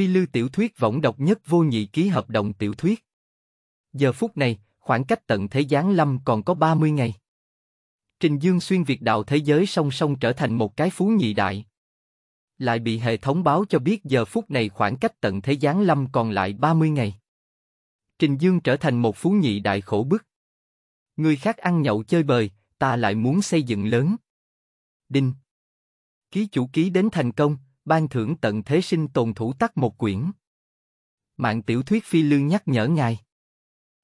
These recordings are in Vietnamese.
Phi lưu tiểu thuyết võng độc nhất vô nhị ký hợp đồng tiểu thuyết. Giờ phút này, khoảng cách tận thế giáng lâm còn có 30 ngày. Trình Dương xuyên Việt đạo thế giới song song trở thành một cái phú nhị đại. Lại bị hệ thống báo cho biết giờ phút này khoảng cách tận thế giáng lâm còn lại 30 ngày. Trình Dương trở thành một phú nhị đại khổ bức. Người khác ăn nhậu chơi bời, ta lại muốn xây dựng lớn. Đinh. Ký chủ ký đến thành công, ban thưởng tận thế sinh tồn thủ tắc một quyển. Mạng tiểu thuyết phi lương nhắc nhở ngài.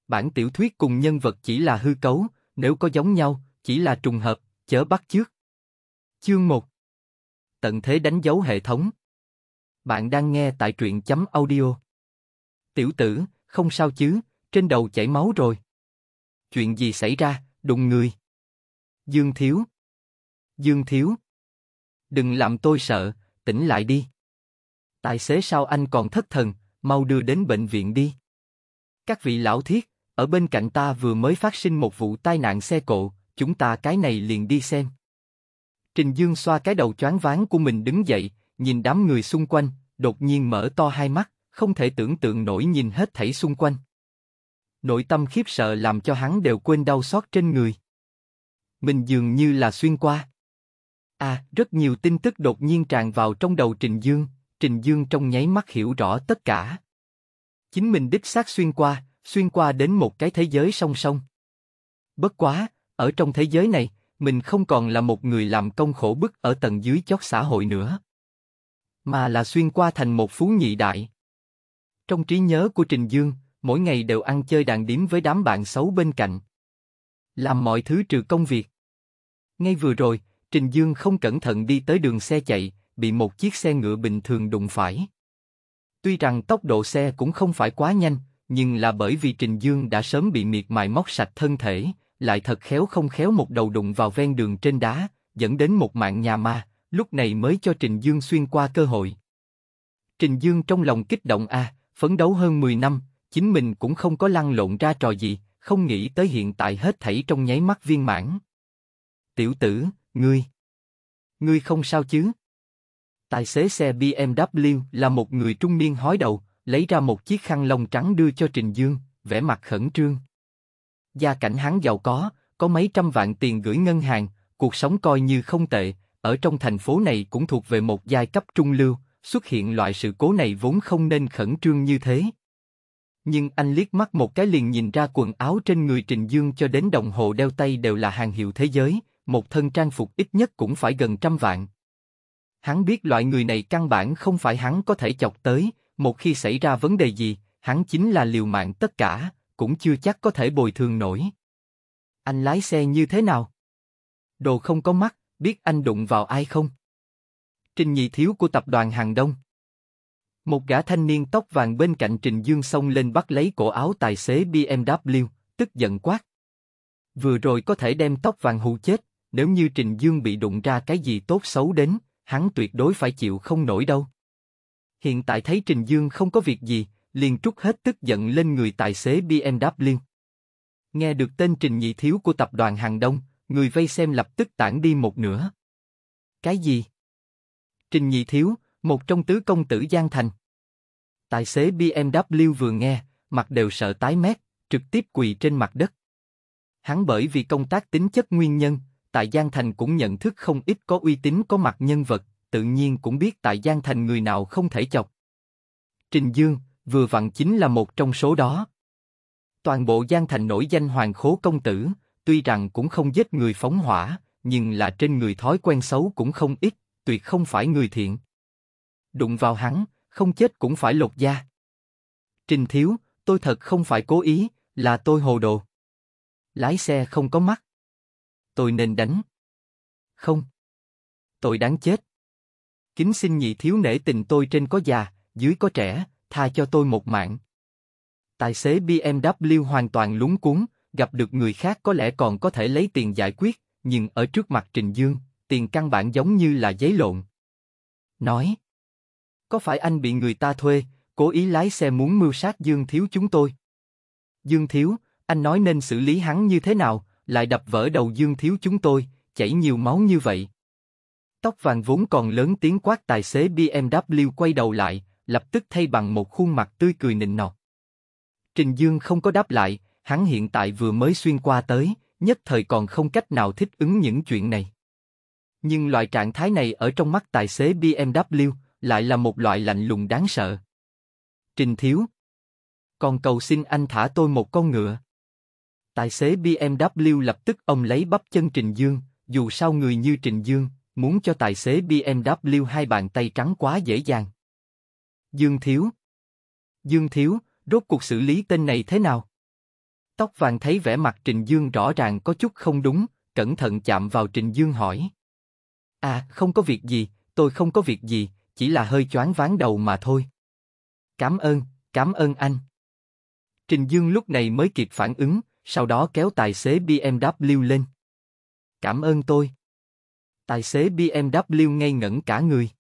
Bản tiểu thuyết cùng nhân vật chỉ là hư cấu, nếu có giống nhau, chỉ là trùng hợp, chớ bắt trước. Chương 1 Tận thế đánh dấu hệ thống Bạn đang nghe tại truyện chấm audio. Tiểu tử, không sao chứ, trên đầu chảy máu rồi. Chuyện gì xảy ra, đụng người. Dương Thiếu Dương Thiếu Đừng làm tôi sợ, tỉnh lại đi. Tài xế sao anh còn thất thần, mau đưa đến bệnh viện đi. Các vị lão thiết, ở bên cạnh ta vừa mới phát sinh một vụ tai nạn xe cộ, chúng ta cái này liền đi xem. Trình Dương xoa cái đầu choáng váng của mình đứng dậy, nhìn đám người xung quanh, đột nhiên mở to hai mắt, không thể tưởng tượng nổi nhìn hết thảy xung quanh. Nội tâm khiếp sợ làm cho hắn đều quên đau xót trên người. Mình dường như là xuyên qua. À, rất nhiều tin tức đột nhiên tràn vào trong đầu Trình Dương, Trình Dương trong nháy mắt hiểu rõ tất cả. Chính mình đích xác xuyên qua, xuyên qua đến một cái thế giới song song. Bất quá, ở trong thế giới này, mình không còn là một người làm công khổ bức ở tầng dưới chót xã hội nữa, mà là xuyên qua thành một phú nhị đại. Trong trí nhớ của Trình Dương, mỗi ngày đều ăn chơi đàn điếm với đám bạn xấu bên cạnh. Làm mọi thứ trừ công việc. Ngay vừa rồi, Trình Dương không cẩn thận đi tới đường xe chạy, bị một chiếc xe ngựa bình thường đụng phải. Tuy rằng tốc độ xe cũng không phải quá nhanh, nhưng là bởi vì Trình Dương đã sớm bị miệt mài móc sạch thân thể, lại thật khéo không khéo một đầu đụng vào ven đường trên đá, dẫn đến một mạng nhà ma, lúc này mới cho Trình Dương xuyên qua cơ hội. Trình Dương trong lòng kích động a, phấn đấu hơn 10 năm, chính mình cũng không có lăn lộn ra trò gì, không nghĩ tới hiện tại hết thảy trong nháy mắt viên mãn. Tiểu tử, ngươi, ngươi không sao chứ? Tài xế xe BMW là một người trung niên hói đầu, lấy ra một chiếc khăn lông trắng đưa cho Trình Dương, vẻ mặt khẩn trương. Gia cảnh hắn giàu có, có mấy trăm vạn tiền gửi ngân hàng, cuộc sống coi như không tệ, ở trong thành phố này cũng thuộc về một giai cấp trung lưu, xuất hiện loại sự cố này vốn không nên khẩn trương như thế. Nhưng anh liếc mắt một cái liền nhìn ra quần áo trên người Trình Dương cho đến đồng hồ đeo tay đều là hàng hiệu thế giới, một thân trang phục ít nhất cũng phải gần trăm vạn. Hắn biết loại người này căn bản không phải hắn có thể chọc tới, một khi xảy ra vấn đề gì, hắn chính là liều mạng tất cả, cũng chưa chắc có thể bồi thường nổi. Anh lái xe như thế nào? Đồ không có mắt, biết anh đụng vào ai không? Trình nhị thiếu của tập đoàn Hàng Đông. Một gã thanh niên tóc vàng bên cạnh Trình Dương xông lên bắt lấy cổ áo tài xế BMW, tức giận quát. Vừa rồi có thể đem tóc vàng hù chết, nếu như Trình Dương bị đụng ra cái gì tốt xấu đến, hắn tuyệt đối phải chịu không nổi đâu. Hiện tại thấy Trình Dương không có việc gì, liền trút hết tức giận lên người tài xế BMW. Nghe được tên Trình Nhị Thiếu của tập đoàn Hàng Đông, người vây xem lập tức tản đi một nửa. Cái gì? Trình Nhị Thiếu, một trong tứ công tử Giang Thành. Tài xế BMW vừa nghe, mặt đều sợ tái mét, trực tiếp quỳ trên mặt đất. Hắn bởi vì công tác tính chất nguyên nhân, tại Giang Thành cũng nhận thức không ít có uy tín có mặt nhân vật, tự nhiên cũng biết tại Giang Thành người nào không thể chọc. Trình Dương, vừa vặn chính là một trong số đó. Toàn bộ Giang Thành nổi danh hoàng khố công tử, tuy rằng cũng không giết người phóng hỏa, nhưng là trên người thói quen xấu cũng không ít, tuyệt không phải người thiện. Đụng vào hắn, không chết cũng phải lột da. Trình Thiếu, tôi thật không phải cố ý, là tôi hồ đồ. Lái xe không có mắt tôi nên đánh. Không. Tôi đáng chết. Kính xin nhị thiếu nể tình tôi trên có già, dưới có trẻ, tha cho tôi một mạng. Tài xế BMW hoàn toàn lúng cuốn, gặp được người khác có lẽ còn có thể lấy tiền giải quyết, nhưng ở trước mặt Trình Dương, tiền căn bản giống như là giấy lộn. Nói. Có phải anh bị người ta thuê, cố ý lái xe muốn mưu sát Dương Thiếu chúng tôi? Dương Thiếu, anh nói nên xử lý hắn như thế nào, lại đập vỡ đầu Dương Thiếu chúng tôi, chảy nhiều máu như vậy. Tóc vàng vốn còn lớn tiếng quát tài xế BMW quay đầu lại, lập tức thay bằng một khuôn mặt tươi cười nịnh nọt. Trình Dương không có đáp lại, hắn hiện tại vừa mới xuyên qua tới, nhất thời còn không cách nào thích ứng những chuyện này. Nhưng loại trạng thái này ở trong mắt tài xế BMW lại là một loại lạnh lùng đáng sợ. Trình Thiếu, còn cầu xin anh thả tôi một con ngựa. Tài xế BMW lập tức ông lấy bắp chân Trình Dương, dù sao người như Trình Dương, muốn cho tài xế BMW hai bàn tay trắng quá dễ dàng. Dương Thiếu Dương Thiếu, rốt cuộc xử lý tên này thế nào? Tóc vàng thấy vẻ mặt Trình Dương rõ ràng có chút không đúng, cẩn thận chạm vào Trình Dương hỏi. À, không có việc gì, tôi không có việc gì, chỉ là hơi choáng váng đầu mà thôi. Cảm ơn, cảm ơn anh. Trình Dương lúc này mới kịp phản ứng, sau đó kéo tài xế BMW lên. Cảm ơn tôi. Tài xế BMW ngây ngẩn cả người.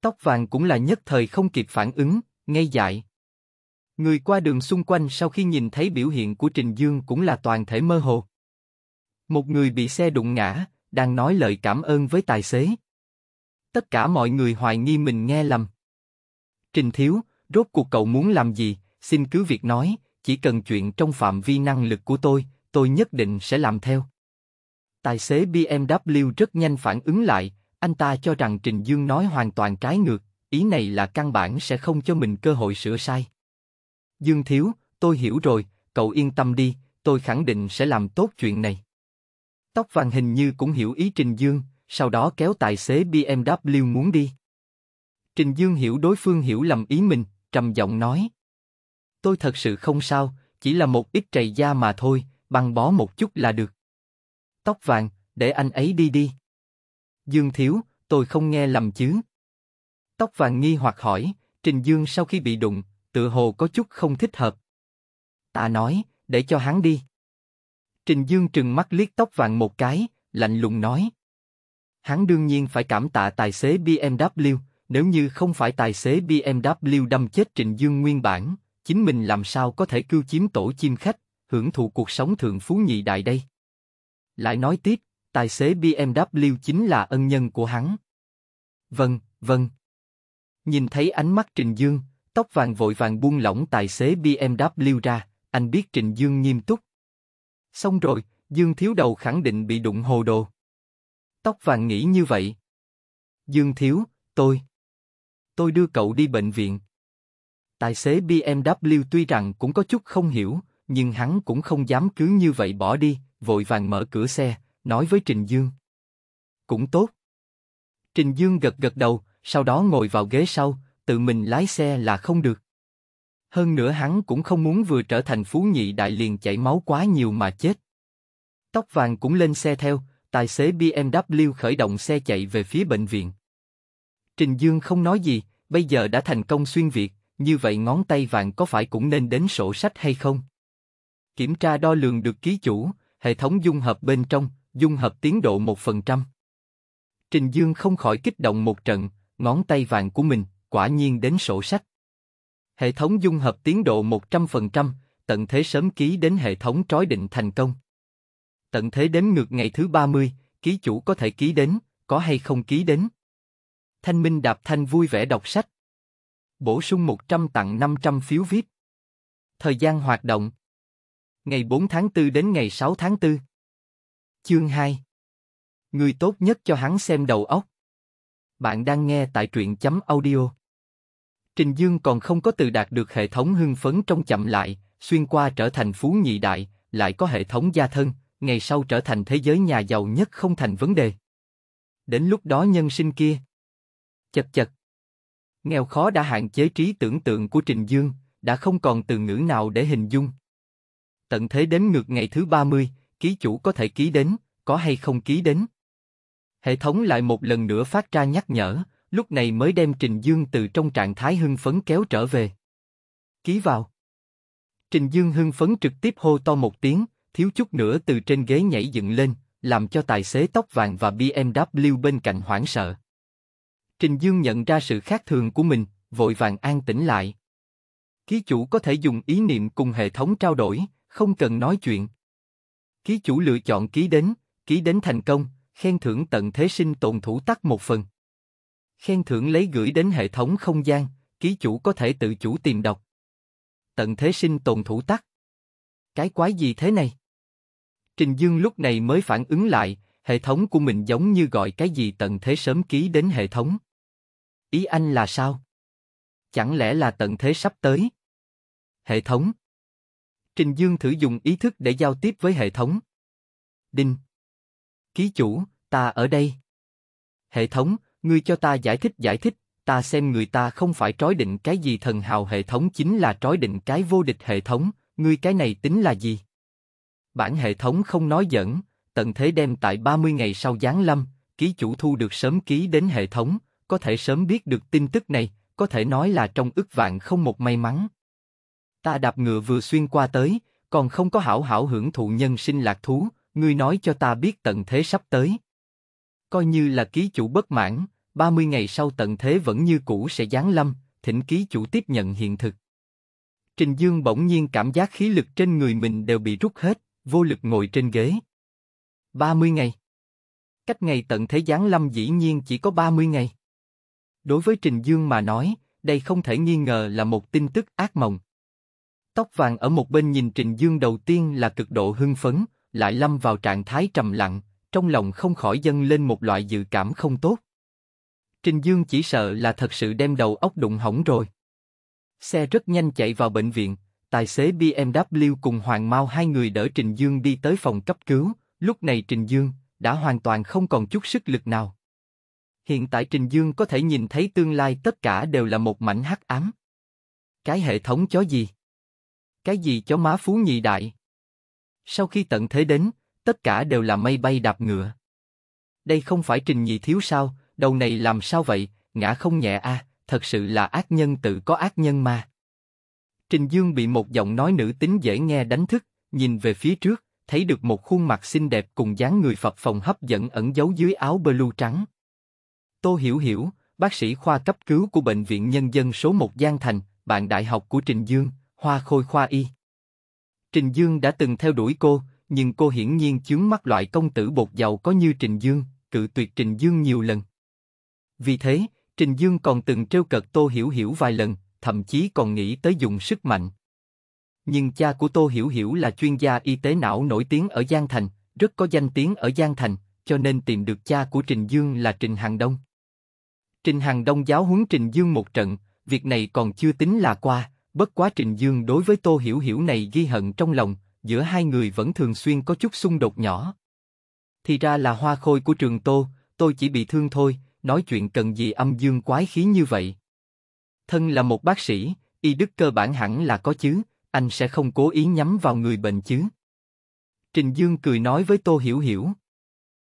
Tóc vàng cũng là nhất thời không kịp phản ứng, ngây dại. Người qua đường xung quanh sau khi nhìn thấy biểu hiện của Trình Dương cũng là toàn thể mơ hồ. Một người bị xe đụng ngã, đang nói lời cảm ơn với tài xế. Tất cả mọi người hoài nghi mình nghe lầm. Trình Thiếu, rốt cuộc cậu muốn làm gì, xin cứ việc nói, chỉ cần chuyện trong phạm vi năng lực của tôi, tôi nhất định sẽ làm theo. Tài xế BMW rất nhanh phản ứng lại, anh ta cho rằng Trình Dương nói hoàn toàn trái ngược, ý này là căn bản sẽ không cho mình cơ hội sửa sai. Dương Thiếu, tôi hiểu rồi, cậu yên tâm đi, tôi khẳng định sẽ làm tốt chuyện này. Tóc vàng hình như cũng hiểu ý Trình Dương, sau đó kéo tài xế BMW muốn đi. Trình Dương hiểu đối phương hiểu lầm ý mình, trầm giọng nói tôi thật sự không sao, chỉ là một ít trầy da mà thôi, băng bó một chút là được. Tóc vàng, để anh ấy đi đi. Dương Thiếu, tôi không nghe lầm chứ. Tóc vàng nghi hoặc hỏi, Trình Dương sau khi bị đụng, tựa hồ có chút không thích hợp. Ta nói, để cho hắn đi. Trình Dương trừng mắt liếc tóc vàng một cái, lạnh lùng nói. Hắn đương nhiên phải cảm tạ tài xế BMW, nếu như không phải tài xế BMW đâm chết Trình Dương nguyên bản, chính mình làm sao có thể cưu chiếm tổ chim khách, hưởng thụ cuộc sống thượng phú nhị đại đây. Lại nói tiếp, tài xế BMW chính là ân nhân của hắn. Vâng, vâng. Nhìn thấy ánh mắt Trình Dương, tóc vàng vội vàng buông lỏng tài xế BMW ra, anh biết Trình Dương nghiêm túc. Xong rồi, Dương Thiếu đầu khẳng định bị đụng hồ đồ. Tóc vàng nghĩ như vậy. Dương Thiếu, tôi. Tôi đưa cậu đi bệnh viện. Tài xế BMW tuy rằng cũng có chút không hiểu, nhưng hắn cũng không dám cứ như vậy bỏ đi, vội vàng mở cửa xe, nói với Trình Dương. Cũng tốt. Trình Dương gật gật đầu, sau đó ngồi vào ghế sau, tự mình lái xe là không được. Hơn nữa hắn cũng không muốn vừa trở thành phú nhị đại liền chảy máu quá nhiều mà chết. Tóc vàng cũng lên xe theo, tài xế BMW khởi động xe chạy về phía bệnh viện. Trình Dương không nói gì, bây giờ đã thành công xuyên Việt, như vậy ngón tay vàng có phải cũng nên đến sổ sách hay không? Kiểm tra đo lường được ký chủ, hệ thống dung hợp bên trong, dung hợp tiến độ 1%. Trình Dương không khỏi kích động một trận, ngón tay vàng của mình, quả nhiên đến sổ sách. Hệ thống dung hợp tiến độ 100%, tận thế sớm ký đến hệ thống trói định thành công. Tận thế đến ngược ngày thứ 30, ký chủ có thể ký đến, có hay không ký đến. Thanh Minh đạp thanh vui vẻ đọc sách, bổ sung 100 tặng 500 phiếu VIP. Thời gian hoạt động Ngày 4 tháng 4 đến ngày 6 tháng 4 Chương 2 Người tốt nhất cho hắn xem đầu óc Bạn đang nghe tại truyện chấm audio Trình Dương còn không có từ đạt được hệ thống hưng phấn trong chậm lại, xuyên qua trở thành phú nhị đại, lại có hệ thống gia thân, ngày sau trở thành thế giới nhà giàu nhất không thành vấn đề. Đến lúc đó nhân sinh kia. Chật chật. Nghèo khó đã hạn chế trí tưởng tượng của Trình Dương, đã không còn từ ngữ nào để hình dung. Tận thế đến ngược ngày thứ 30, ký chủ có thể ký đến, có hay không ký đến. Hệ thống lại một lần nữa phát ra nhắc nhở, lúc này mới đem Trình Dương từ trong trạng thái hưng phấn kéo trở về. Ký vào. Trình Dương hưng phấn trực tiếp hô to một tiếng, thiếu chút nữa từ trên ghế nhảy dựng lên, làm cho tài xế tóc vàng và BMW bên cạnh hoảng sợ. Trình Dương nhận ra sự khác thường của mình, vội vàng an tĩnh lại. Ký chủ có thể dùng ý niệm cùng hệ thống trao đổi, không cần nói chuyện. Ký chủ lựa chọn ký đến, ký đến thành công, khen thưởng tận thế sinh tồn thủ tắc một phần. Khen thưởng lấy gửi đến hệ thống không gian, ký chủ có thể tự chủ tìm đọc. Tận thế sinh tồn thủ tắc. Cái quái gì thế này? Trình Dương lúc này mới phản ứng lại, hệ thống của mình giống như gọi cái gì tận thế sớm ký đến hệ thống. Ý anh là sao? Chẳng lẽ là tận thế sắp tới? Hệ thống. Trình Dương thử dùng ý thức để giao tiếp với hệ thống. Đinh. Ký chủ, ta ở đây. Hệ thống, ngươi cho ta giải thích giải thích, ta xem người ta không phải trói định cái gì thần hào hệ thống chính là trói định cái vô địch hệ thống, ngươi cái này tính là gì? Bản hệ thống không nói giỡn, tận thế đem tại 30 ngày sau giáng lâm, ký chủ thu được sớm ký đến hệ thống, có thể sớm biết được tin tức này, có thể nói là trong ức vạn không một may mắn. Ta đạp ngựa vừa xuyên qua tới, còn không có hảo hảo hưởng thụ nhân sinh lạc thú, ngươi nói cho ta biết tận thế sắp tới. Coi như là ký chủ bất mãn, 30 ngày sau tận thế vẫn như cũ sẽ giáng lâm, thỉnh ký chủ tiếp nhận hiện thực. Trình Dương bỗng nhiên cảm giác khí lực trên người mình đều bị rút hết, vô lực ngồi trên ghế. 30 ngày. Cách ngày tận thế giáng lâm dĩ nhiên chỉ có 30 ngày. Đối với Trình Dương mà nói, đây không thể nghi ngờ là một tin tức ác mộng. Tóc vàng ở một bên nhìn Trình Dương đầu tiên là cực độ hưng phấn, lại lâm vào trạng thái trầm lặng, trong lòng không khỏi dâng lên một loại dự cảm không tốt. Trình Dương chỉ sợ là thật sự đem đầu óc đụng hỏng rồi. Xe rất nhanh chạy vào bệnh viện, tài xế BMW cùng Hoàng Mao hai người đỡ Trình Dương đi tới phòng cấp cứu, lúc này Trình Dương đã hoàn toàn không còn chút sức lực nào hiện tại Trình Dương có thể nhìn thấy tương lai tất cả đều là một mảnh hắc ám. Cái hệ thống chó gì? Cái gì chó má phú nhị đại? Sau khi tận thế đến, tất cả đều là mây bay đạp ngựa. Đây không phải Trình Nhị Thiếu sao, đầu này làm sao vậy, ngã không nhẹ a, à, thật sự là ác nhân tự có ác nhân mà. Trình Dương bị một giọng nói nữ tính dễ nghe đánh thức, nhìn về phía trước, thấy được một khuôn mặt xinh đẹp cùng dáng người phập phồng hấp dẫn ẩn giấu dưới áo blue trắng. Tô Hiểu Hiểu, bác sĩ khoa cấp cứu của Bệnh viện Nhân dân số 1 Giang Thành, bạn đại học của Trình Dương, Hoa Khôi Khoa Y. Trình Dương đã từng theo đuổi cô, nhưng cô hiển nhiên chướng mắt loại công tử bột giàu có như Trình Dương, cự tuyệt Trình Dương nhiều lần. Vì thế, Trình Dương còn từng trêu cợt Tô Hiểu Hiểu vài lần, thậm chí còn nghĩ tới dùng sức mạnh. Nhưng cha của Tô Hiểu Hiểu là chuyên gia y tế não nổi tiếng ở Giang Thành, rất có danh tiếng ở Giang Thành, cho nên tìm được cha của Trình Dương là Trình Hằng Đông. Trình Hằng Đông giáo huấn Trình Dương một trận, việc này còn chưa tính là qua, bất quá Trình Dương đối với Tô Hiểu Hiểu này ghi hận trong lòng, giữa hai người vẫn thường xuyên có chút xung đột nhỏ. Thì ra là hoa khôi của trường Tô, tôi chỉ bị thương thôi, nói chuyện cần gì âm dương quái khí như vậy. Thân là một bác sĩ, y đức cơ bản hẳn là có chứ, anh sẽ không cố ý nhắm vào người bệnh chứ. Trình Dương cười nói với Tô Hiểu Hiểu.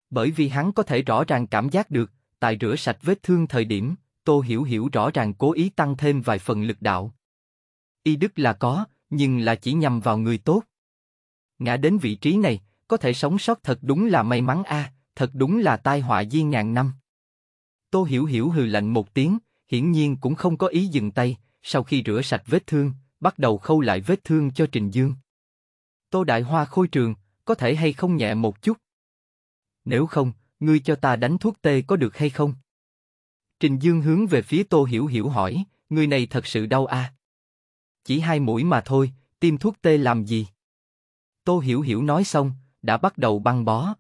Bởi vì hắn có thể rõ ràng cảm giác được, tại rửa sạch vết thương thời điểm, Tô Hiểu Hiểu rõ ràng cố ý tăng thêm vài phần lực đạo. Y đức là có, nhưng là chỉ nhằm vào người tốt. Ngã đến vị trí này, có thể sống sót thật đúng là may mắn a, à, thật đúng là tai họa di ngàn năm. Tô Hiểu Hiểu hừ lạnh một tiếng, hiển nhiên cũng không có ý dừng tay, sau khi rửa sạch vết thương, bắt đầu khâu lại vết thương cho Trình Dương. Tô Đại Hoa khôi trường, có thể hay không nhẹ một chút? Nếu không, ngươi cho ta đánh thuốc tê có được hay không? Trình Dương hướng về phía Tô Hiểu Hiểu hỏi, người này thật sự đau à? Chỉ hai mũi mà thôi, tiêm thuốc tê làm gì? Tô Hiểu Hiểu nói xong, đã bắt đầu băng bó.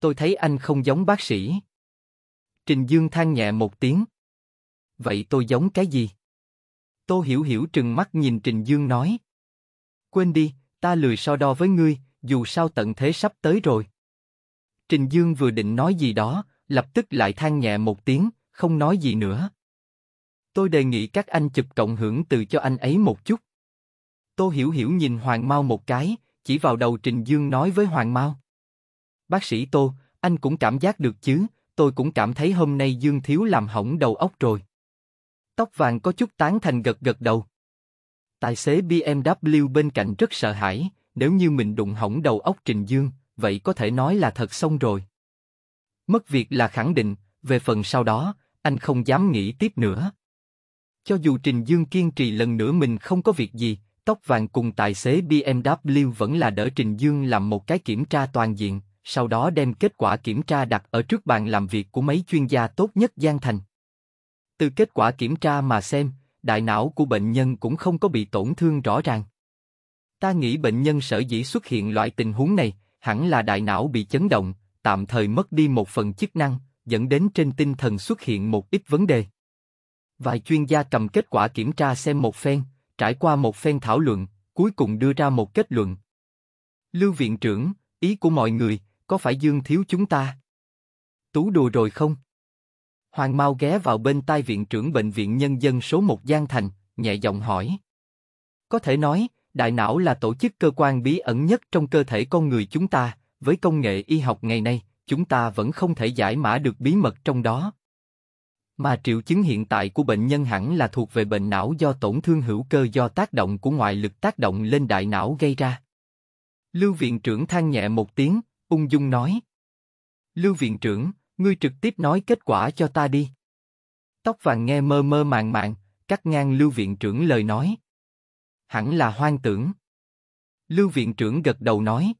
Tôi thấy anh không giống bác sĩ. Trình Dương than nhẹ một tiếng. Vậy tôi giống cái gì? Tô Hiểu Hiểu trừng mắt nhìn Trình Dương nói. Quên đi, ta lười so đo với ngươi, dù sao tận thế sắp tới rồi. Trình Dương vừa định nói gì đó, lập tức lại than nhẹ một tiếng, không nói gì nữa. Tôi đề nghị các anh chụp cộng hưởng từ cho anh ấy một chút. Tô Hiểu Hiểu nhìn Hoàng Mao một cái, chỉ vào đầu Trình Dương nói với Hoàng Mao. Bác sĩ Tô, anh cũng cảm giác được chứ, tôi cũng cảm thấy hôm nay Dương Thiếu làm hỏng đầu óc rồi. Tóc vàng có chút tán thành gật gật đầu. Tài xế BMW bên cạnh rất sợ hãi, nếu như mình đụng hỏng đầu óc Trình Dương, vậy có thể nói là thật xong rồi. Mất việc là khẳng định, về phần sau đó, anh không dám nghĩ tiếp nữa. Cho dù Trình Dương kiên trì lần nữa mình không có việc gì, tóc vàng cùng tài xế BMW vẫn là đỡ Trình Dương làm một cái kiểm tra toàn diện, sau đó đem kết quả kiểm tra đặt ở trước bàn làm việc của mấy chuyên gia tốt nhất Giang Thành. Từ kết quả kiểm tra mà xem, đại não của bệnh nhân cũng không có bị tổn thương rõ ràng. Ta nghĩ bệnh nhân sở dĩ xuất hiện loại tình huống này, hẳn là đại não bị chấn động, tạm thời mất đi một phần chức năng, dẫn đến trên tinh thần xuất hiện một ít vấn đề. Vài chuyên gia cầm kết quả kiểm tra xem một phen, trải qua một phen thảo luận, cuối cùng đưa ra một kết luận. Lưu viện trưởng, ý của mọi người, có phải Dương thiếu chúng ta? Tú đùa rồi không? Hoàng Mao ghé vào bên tai viện trưởng bệnh viện nhân dân số 1 Giang Thành, nhẹ giọng hỏi. Có thể nói, Đại não là tổ chức cơ quan bí ẩn nhất trong cơ thể con người chúng ta, với công nghệ y học ngày nay, chúng ta vẫn không thể giải mã được bí mật trong đó. Mà triệu chứng hiện tại của bệnh nhân hẳn là thuộc về bệnh não do tổn thương hữu cơ do tác động của ngoại lực tác động lên đại não gây ra. Lưu viện trưởng than nhẹ một tiếng, ung dung nói. Lưu viện trưởng, ngươi trực tiếp nói kết quả cho ta đi. Tóc vàng nghe mơ mơ màng màng, cắt ngang lưu viện trưởng lời nói hẳn là hoang tưởng. Lưu viện trưởng gật đầu nói.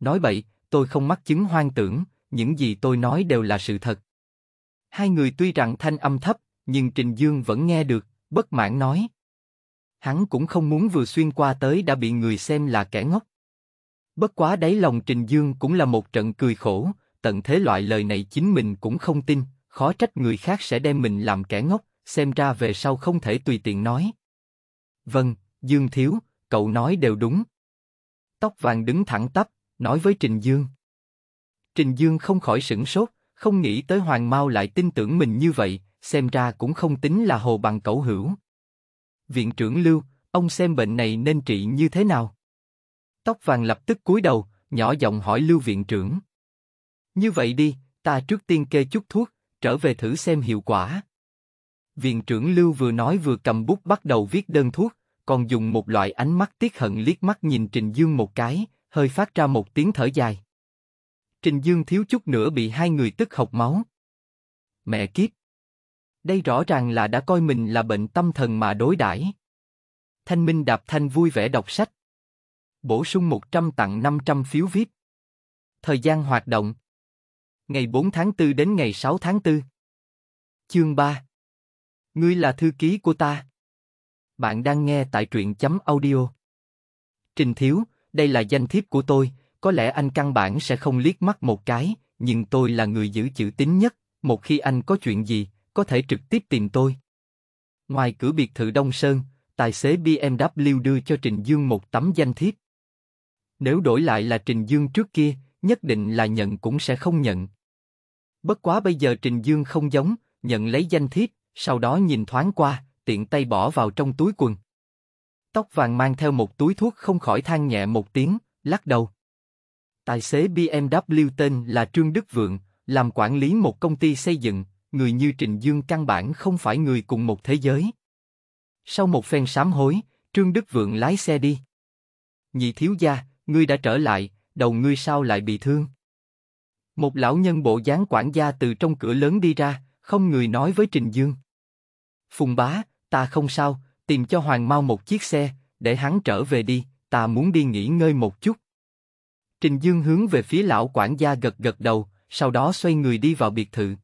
Nói bậy, tôi không mắc chứng hoang tưởng, những gì tôi nói đều là sự thật. Hai người tuy rằng thanh âm thấp, nhưng Trình Dương vẫn nghe được, bất mãn nói. Hắn cũng không muốn vừa xuyên qua tới đã bị người xem là kẻ ngốc. Bất quá đáy lòng Trình Dương cũng là một trận cười khổ, tận thế loại lời này chính mình cũng không tin, khó trách người khác sẽ đem mình làm kẻ ngốc, xem ra về sau không thể tùy tiện nói. Vâng, Dương Thiếu, cậu nói đều đúng. Tóc vàng đứng thẳng tắp, nói với Trình Dương. Trình Dương không khỏi sửng sốt, không nghĩ tới Hoàng mau lại tin tưởng mình như vậy, xem ra cũng không tính là hồ bằng cẩu hữu. Viện trưởng Lưu, ông xem bệnh này nên trị như thế nào? Tóc vàng lập tức cúi đầu, nhỏ giọng hỏi Lưu viện trưởng. Như vậy đi, ta trước tiên kê chút thuốc, trở về thử xem hiệu quả. Viện trưởng Lưu vừa nói vừa cầm bút bắt đầu viết đơn thuốc, còn dùng một loại ánh mắt tiếc hận liếc mắt nhìn Trình Dương một cái, hơi phát ra một tiếng thở dài. Trình Dương thiếu chút nữa bị hai người tức học máu. Mẹ kiếp! Đây rõ ràng là đã coi mình là bệnh tâm thần mà đối đãi. Thanh Minh Đạp Thanh vui vẻ đọc sách. Bổ sung 100 tặng 500 phiếu VIP. Thời gian hoạt động. Ngày 4 tháng 4 đến ngày 6 tháng 4. Chương 3 Ngươi là thư ký của ta. Bạn đang nghe tại truyện chấm audio. Trình Thiếu, đây là danh thiếp của tôi, có lẽ anh căn bản sẽ không liếc mắt một cái, nhưng tôi là người giữ chữ tín nhất, một khi anh có chuyện gì, có thể trực tiếp tìm tôi. Ngoài cửa biệt thự Đông Sơn, tài xế BMW đưa cho Trình Dương một tấm danh thiếp. Nếu đổi lại là Trình Dương trước kia, nhất định là nhận cũng sẽ không nhận. Bất quá bây giờ Trình Dương không giống, nhận lấy danh thiếp, sau đó nhìn thoáng qua, tiện tay bỏ vào trong túi quần. Tóc vàng mang theo một túi thuốc không khỏi than nhẹ một tiếng, lắc đầu. Tài xế BMW tên là Trương Đức Vượng, làm quản lý một công ty xây dựng, người như Trịnh Dương căn bản không phải người cùng một thế giới. Sau một phen sám hối, Trương Đức Vượng lái xe đi. Nhị thiếu gia, ngươi đã trở lại, đầu ngươi sao lại bị thương? Một lão nhân bộ dáng quản gia từ trong cửa lớn đi ra, không người nói với Trình Dương. Phùng bá, ta không sao, tìm cho Hoàng Mao một chiếc xe, để hắn trở về đi, ta muốn đi nghỉ ngơi một chút. Trình Dương hướng về phía lão quản gia gật gật đầu, sau đó xoay người đi vào biệt thự.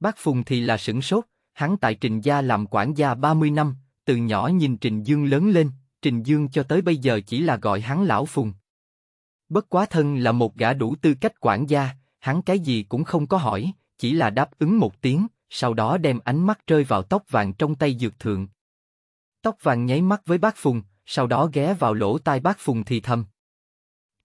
Bác Phùng thì là sửng sốt, hắn tại Trình gia làm quản gia 30 năm, từ nhỏ nhìn Trình Dương lớn lên, Trình Dương cho tới bây giờ chỉ là gọi hắn lão Phùng. Bất quá thân là một gã đủ tư cách quản gia, hắn cái gì cũng không có hỏi, chỉ là đáp ứng một tiếng, sau đó đem ánh mắt rơi vào tóc vàng trong tay dược thượng. Tóc vàng nháy mắt với bác Phùng, sau đó ghé vào lỗ tai bác Phùng thì thầm.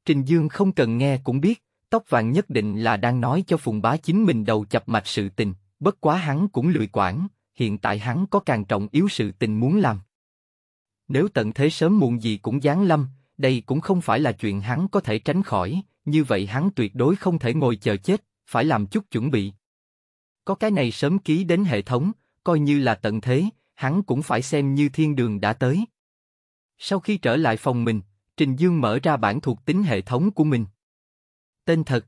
Trình Dương không cần nghe cũng biết, tóc vàng nhất định là đang nói cho Phùng Bá chính mình đầu chập mạch sự tình, bất quá hắn cũng lười quản, hiện tại hắn có càng trọng yếu sự tình muốn làm. Nếu tận thế sớm muộn gì cũng giáng lâm, đây cũng không phải là chuyện hắn có thể tránh khỏi, như vậy hắn tuyệt đối không thể ngồi chờ chết, phải làm chút chuẩn bị. Có cái này sớm ký đến hệ thống, coi như là tận thế, hắn cũng phải xem như thiên đường đã tới. Sau khi trở lại phòng mình, Trình Dương mở ra bản thuộc tính hệ thống của mình. Tên thật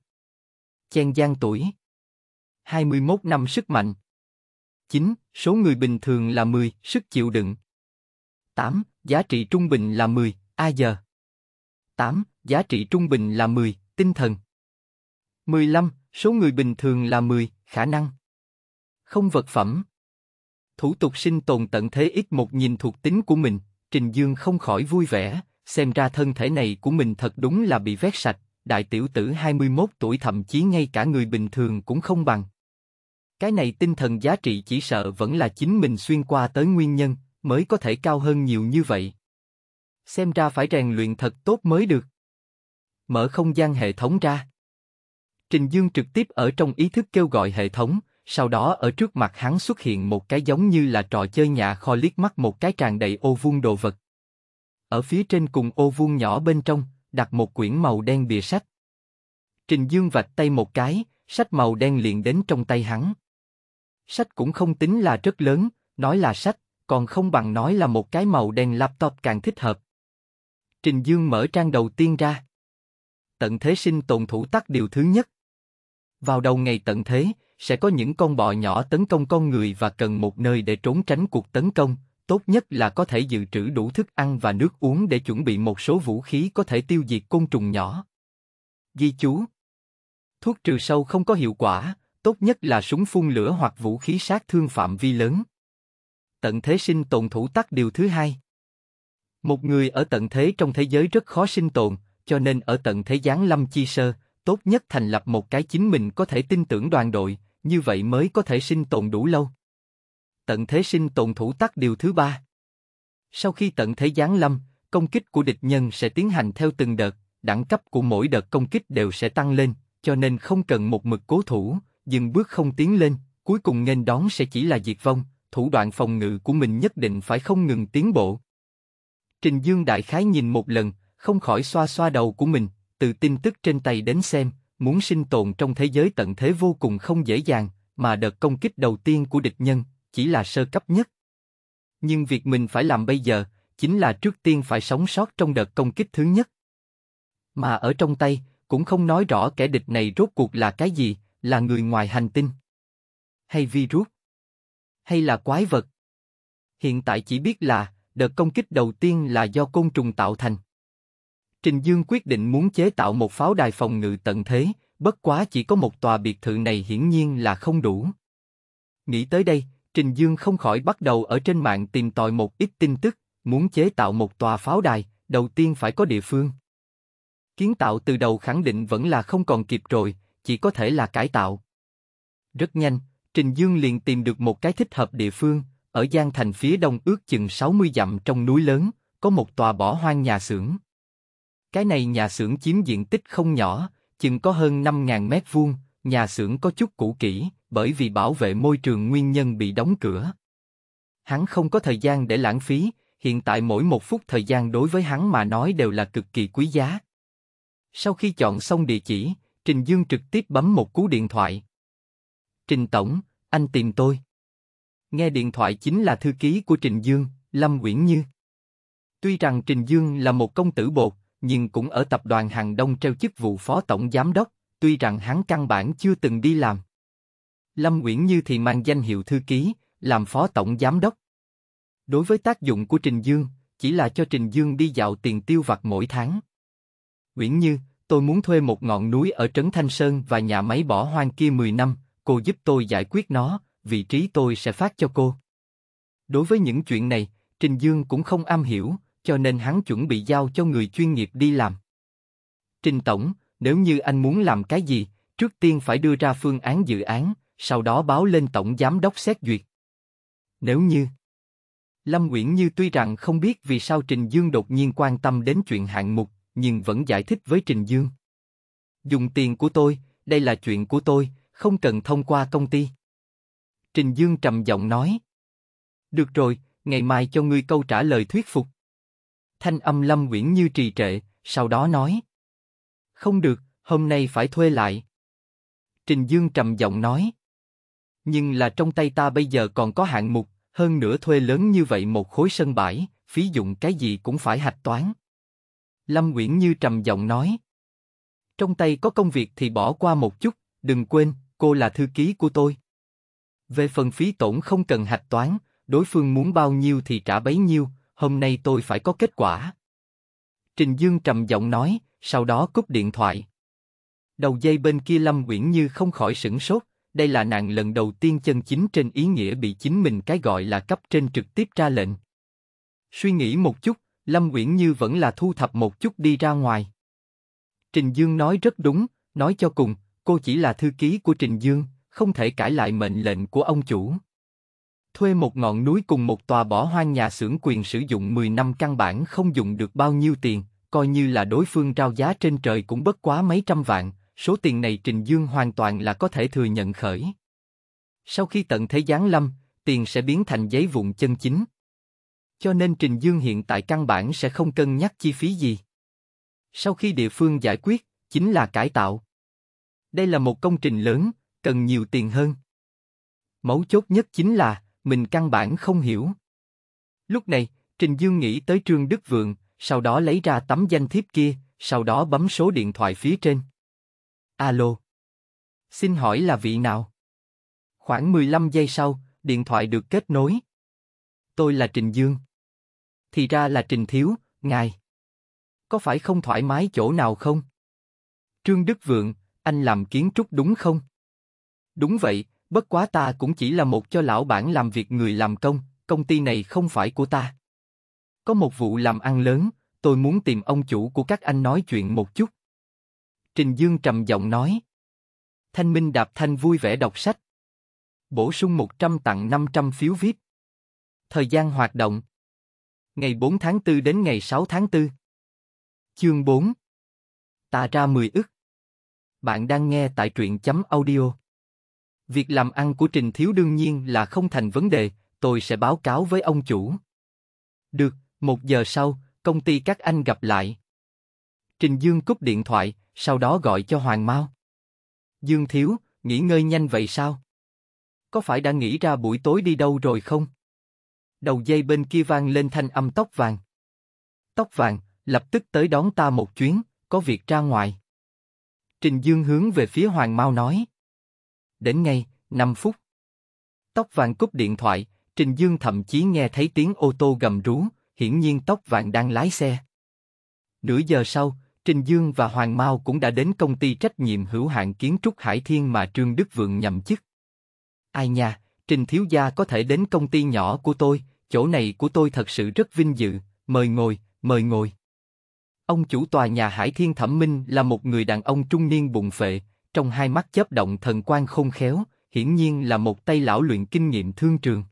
Chen Giang tuổi 21 năm sức mạnh 9. Số người bình thường là 10, sức chịu đựng 8. Giá trị trung bình là 10, A giờ 8. Giá trị trung bình là 10, tinh thần 15. Số người bình thường là 10, khả năng không vật phẩm. Thủ tục sinh tồn tận thế ít một nhìn thuộc tính của mình, Trình Dương không khỏi vui vẻ, xem ra thân thể này của mình thật đúng là bị vét sạch, đại tiểu tử 21 tuổi thậm chí ngay cả người bình thường cũng không bằng. Cái này tinh thần giá trị chỉ sợ vẫn là chính mình xuyên qua tới nguyên nhân, mới có thể cao hơn nhiều như vậy. Xem ra phải rèn luyện thật tốt mới được. Mở không gian hệ thống ra. Trình Dương trực tiếp ở trong ý thức kêu gọi hệ thống, sau đó ở trước mặt hắn xuất hiện một cái giống như là trò chơi nhà kho liếc mắt một cái tràn đầy ô vuông đồ vật. Ở phía trên cùng ô vuông nhỏ bên trong, đặt một quyển màu đen bìa sách. Trình Dương vạch tay một cái, sách màu đen liền đến trong tay hắn. Sách cũng không tính là rất lớn, nói là sách, còn không bằng nói là một cái màu đen laptop càng thích hợp. Trình Dương mở trang đầu tiên ra. Tận thế sinh tồn thủ tắc điều thứ nhất. Vào đầu ngày tận thế, sẽ có những con bọ nhỏ tấn công con người và cần một nơi để trốn tránh cuộc tấn công, tốt nhất là có thể dự trữ đủ thức ăn và nước uống để chuẩn bị một số vũ khí có thể tiêu diệt côn trùng nhỏ. Ghi chú Thuốc trừ sâu không có hiệu quả, tốt nhất là súng phun lửa hoặc vũ khí sát thương phạm vi lớn. Tận thế sinh tồn thủ tắc điều thứ hai. Một người ở tận thế trong thế giới rất khó sinh tồn, cho nên ở tận thế gián lâm chi sơ, tốt nhất thành lập một cái chính mình có thể tin tưởng đoàn đội, như vậy mới có thể sinh tồn đủ lâu. Tận thế sinh tồn thủ tắc điều thứ ba. Sau khi tận thế giáng lâm, công kích của địch nhân sẽ tiến hành theo từng đợt, đẳng cấp của mỗi đợt công kích đều sẽ tăng lên, cho nên không cần một mực cố thủ, dừng bước không tiến lên, cuối cùng nghênh đón sẽ chỉ là diệt vong, thủ đoạn phòng ngự của mình nhất định phải không ngừng tiến bộ. Trình Dương Đại Khái nhìn một lần, không khỏi xoa xoa đầu của mình, từ tin tức trên tay đến xem, muốn sinh tồn trong thế giới tận thế vô cùng không dễ dàng, mà đợt công kích đầu tiên của địch nhân chỉ là sơ cấp nhất. Nhưng việc mình phải làm bây giờ chính là trước tiên phải sống sót trong đợt công kích thứ nhất. Mà ở trong tay cũng không nói rõ kẻ địch này rốt cuộc là cái gì, là người ngoài hành tinh, hay virus, hay là quái vật. Hiện tại chỉ biết là đợt công kích đầu tiên là do côn trùng tạo thành. Trình Dương quyết định muốn chế tạo một pháo đài phòng ngự tận thế, bất quá chỉ có một tòa biệt thự này hiển nhiên là không đủ. Nghĩ tới đây, Trình Dương không khỏi bắt đầu ở trên mạng tìm tòi một ít tin tức, muốn chế tạo một tòa pháo đài, đầu tiên phải có địa phương. Kiến tạo từ đầu khẳng định vẫn là không còn kịp rồi, chỉ có thể là cải tạo. Rất nhanh, Trình Dương liền tìm được một cái thích hợp địa phương, ở Giang Thành phía đông ước chừng 60 dặm trong núi lớn, có một tòa bỏ hoang nhà xưởng. Cái này nhà xưởng chiếm diện tích không nhỏ, chừng có hơn 5.000 mét vuông, nhà xưởng có chút cũ kỹ, bởi vì bảo vệ môi trường nguyên nhân bị đóng cửa. Hắn không có thời gian để lãng phí, hiện tại mỗi một phút thời gian đối với hắn mà nói đều là cực kỳ quý giá. Sau khi chọn xong địa chỉ, Trình Dương trực tiếp bấm một cú điện thoại. Trình Tổng, anh tìm tôi. Nghe điện thoại chính là thư ký của Trình Dương, Lâm Uyển Như. Tuy rằng Trình Dương là một công tử bột, nhưng cũng ở tập đoàn Hàng Đông treo chức vụ phó tổng giám đốc, tuy rằng hắn căn bản chưa từng đi làm. Lâm Nguyễn Như thì mang danh hiệu thư ký, làm phó tổng giám đốc. Đối với tác dụng của Trình Dương, chỉ là cho Trình Dương đi dạo tiền tiêu vặt mỗi tháng. Nguyễn Như, tôi muốn thuê một ngọn núi ở Trấn Thanh Sơn và nhà máy bỏ hoang kia 10 năm, cô giúp tôi giải quyết nó, vị trí tôi sẽ phát cho cô. Đối với những chuyện này, Trình Dương cũng không am hiểu, cho nên hắn chuẩn bị giao cho người chuyên nghiệp đi làm. Trình Tổng, nếu như anh muốn làm cái gì, trước tiên phải đưa ra phương án dự án, sau đó báo lên Tổng Giám đốc xét duyệt. Nếu như... Lâm Nguyễn Như tuy rằng không biết vì sao Trình Dương đột nhiên quan tâm đến chuyện hạng mục, nhưng vẫn giải thích với Trình Dương. Dùng tiền của tôi, đây là chuyện của tôi, không cần thông qua công ty. Trình Dương trầm giọng nói. Được rồi, ngày mai cho ngươi câu trả lời thuyết phục thanh âm Lâm Uyển như trì trệ, sau đó nói: "Không được, hôm nay phải thuê lại." Trình Dương trầm giọng nói: "Nhưng là trong tay ta bây giờ còn có hạng mục, hơn nữa thuê lớn như vậy một khối sân bãi, phí dụng cái gì cũng phải hạch toán." Lâm Uyển như trầm giọng nói: "Trong tay có công việc thì bỏ qua một chút, đừng quên, cô là thư ký của tôi." Về phần phí tổn không cần hạch toán, đối phương muốn bao nhiêu thì trả bấy nhiêu, hôm nay tôi phải có kết quả. Trình Dương trầm giọng nói, sau đó cúp điện thoại. Đầu dây bên kia Lâm Nguyễn Như không khỏi sửng sốt, đây là nàng lần đầu tiên chân chính trên ý nghĩa bị chính mình cái gọi là cấp trên trực tiếp ra lệnh. Suy nghĩ một chút, Lâm Nguyễn Như vẫn là thu thập một chút đi ra ngoài. Trình Dương nói rất đúng, nói cho cùng, cô chỉ là thư ký của Trình Dương, không thể cãi lại mệnh lệnh của ông chủ thuê một ngọn núi cùng một tòa bỏ hoang nhà xưởng quyền sử dụng 10 năm căn bản không dùng được bao nhiêu tiền, coi như là đối phương trao giá trên trời cũng bất quá mấy trăm vạn, số tiền này Trình Dương hoàn toàn là có thể thừa nhận khởi. Sau khi tận thế giáng lâm, tiền sẽ biến thành giấy vụn chân chính. Cho nên Trình Dương hiện tại căn bản sẽ không cân nhắc chi phí gì. Sau khi địa phương giải quyết, chính là cải tạo. Đây là một công trình lớn, cần nhiều tiền hơn. Mấu chốt nhất chính là mình căn bản không hiểu. Lúc này, Trình Dương nghĩ tới Trương Đức Vượng, sau đó lấy ra tấm danh thiếp kia, sau đó bấm số điện thoại phía trên. Alo. Xin hỏi là vị nào? Khoảng 15 giây sau, điện thoại được kết nối. Tôi là Trình Dương. Thì ra là Trình Thiếu, ngài. Có phải không thoải mái chỗ nào không? Trương Đức Vượng, anh làm kiến trúc đúng không? Đúng vậy, bất quá ta cũng chỉ là một cho lão bản làm việc người làm công, công ty này không phải của ta. Có một vụ làm ăn lớn, tôi muốn tìm ông chủ của các anh nói chuyện một chút. Trình Dương trầm giọng nói. Thanh Minh Đạp Thanh vui vẻ đọc sách. Bổ sung 100 tặng 500 phiếu VIP. Thời gian hoạt động. Ngày 4 tháng 4 đến ngày 6 tháng 4. Chương 4. Tạ ra 10 ức. Bạn đang nghe tại truyện chấm audio. Việc làm ăn của Trình Thiếu đương nhiên là không thành vấn đề, tôi sẽ báo cáo với ông chủ. Được, một giờ sau, công ty các anh gặp lại. Trình Dương cúp điện thoại, sau đó gọi cho Hoàng Mao. Dương Thiếu, nghỉ ngơi nhanh vậy sao? Có phải đã nghĩ ra buổi tối đi đâu rồi không? Đầu dây bên kia vang lên thanh âm tóc vàng. Tóc vàng, lập tức tới đón ta một chuyến, có việc ra ngoài. Trình Dương hướng về phía Hoàng Mao nói. Đến ngay, 5 phút. Tóc vàng cúp điện thoại, Trình Dương thậm chí nghe thấy tiếng ô tô gầm rú, hiển nhiên tóc vàng đang lái xe. Nửa giờ sau, Trình Dương và Hoàng Mao cũng đã đến công ty trách nhiệm hữu hạn kiến trúc Hải Thiên mà Trương Đức Vượng nhậm chức. Ai nha, Trình Thiếu Gia có thể đến công ty nhỏ của tôi, chỗ này của tôi thật sự rất vinh dự, mời ngồi, mời ngồi. Ông chủ tòa nhà Hải Thiên Thẩm Minh là một người đàn ông trung niên bụng phệ, trong hai mắt chớp động thần quan không khéo, hiển nhiên là một tay lão luyện kinh nghiệm thương trường.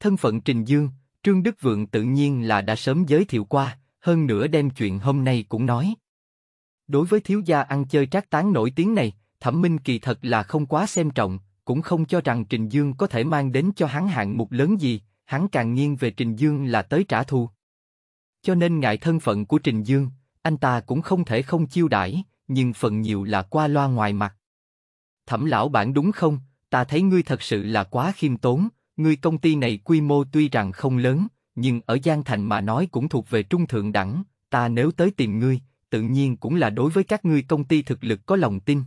Thân phận Trình Dương, Trương Đức Vượng tự nhiên là đã sớm giới thiệu qua, hơn nữa đem chuyện hôm nay cũng nói. Đối với thiếu gia ăn chơi trác tán nổi tiếng này, Thẩm Minh kỳ thật là không quá xem trọng, cũng không cho rằng Trình Dương có thể mang đến cho hắn hạng mục lớn gì, hắn càng nghiêng về Trình Dương là tới trả thù. Cho nên ngại thân phận của Trình Dương, anh ta cũng không thể không chiêu đãi, nhưng phần nhiều là qua loa ngoài mặt. Thẩm lão bản đúng không? Ta thấy ngươi thật sự là quá khiêm tốn. Ngươi công ty này quy mô tuy rằng không lớn, nhưng ở Giang Thành mà nói cũng thuộc về trung thượng đẳng. Ta nếu tới tìm ngươi, tự nhiên cũng là đối với các ngươi công ty thực lực có lòng tin.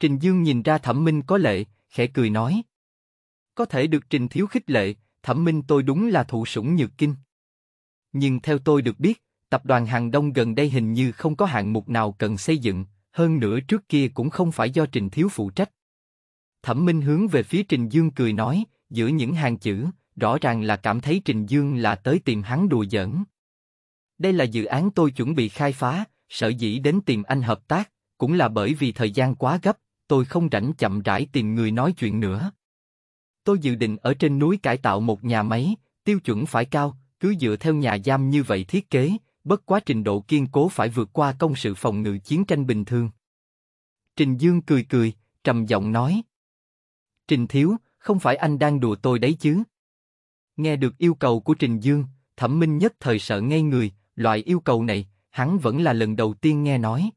Trình Dương nhìn ra Thẩm Minh có lệ, khẽ cười nói: có thể được Trình thiếu khích lệ, Thẩm Minh tôi đúng là thụ sủng nhược kinh. Nhưng theo tôi được biết, tập đoàn hàng đông gần đây hình như không có hạng mục nào cần xây dựng, hơn nữa trước kia cũng không phải do Trình Thiếu phụ trách. Thẩm Minh hướng về phía Trình Dương cười nói, giữa những hàng chữ, rõ ràng là cảm thấy Trình Dương là tới tìm hắn đùa giỡn. Đây là dự án tôi chuẩn bị khai phá, sợ dĩ đến tìm anh hợp tác, cũng là bởi vì thời gian quá gấp, tôi không rảnh chậm rãi tìm người nói chuyện nữa. Tôi dự định ở trên núi cải tạo một nhà máy, tiêu chuẩn phải cao, cứ dựa theo nhà giam như vậy thiết kế, bất quá trình độ kiên cố phải vượt qua công sự phòng ngự chiến tranh bình thường. Trình Dương cười cười, trầm giọng nói. Trình Thiếu, không phải anh đang đùa tôi đấy chứ? Nghe được yêu cầu của Trình Dương, Thẩm Minh nhất thời sợ ngây người, loại yêu cầu này, hắn vẫn là lần đầu tiên nghe nói.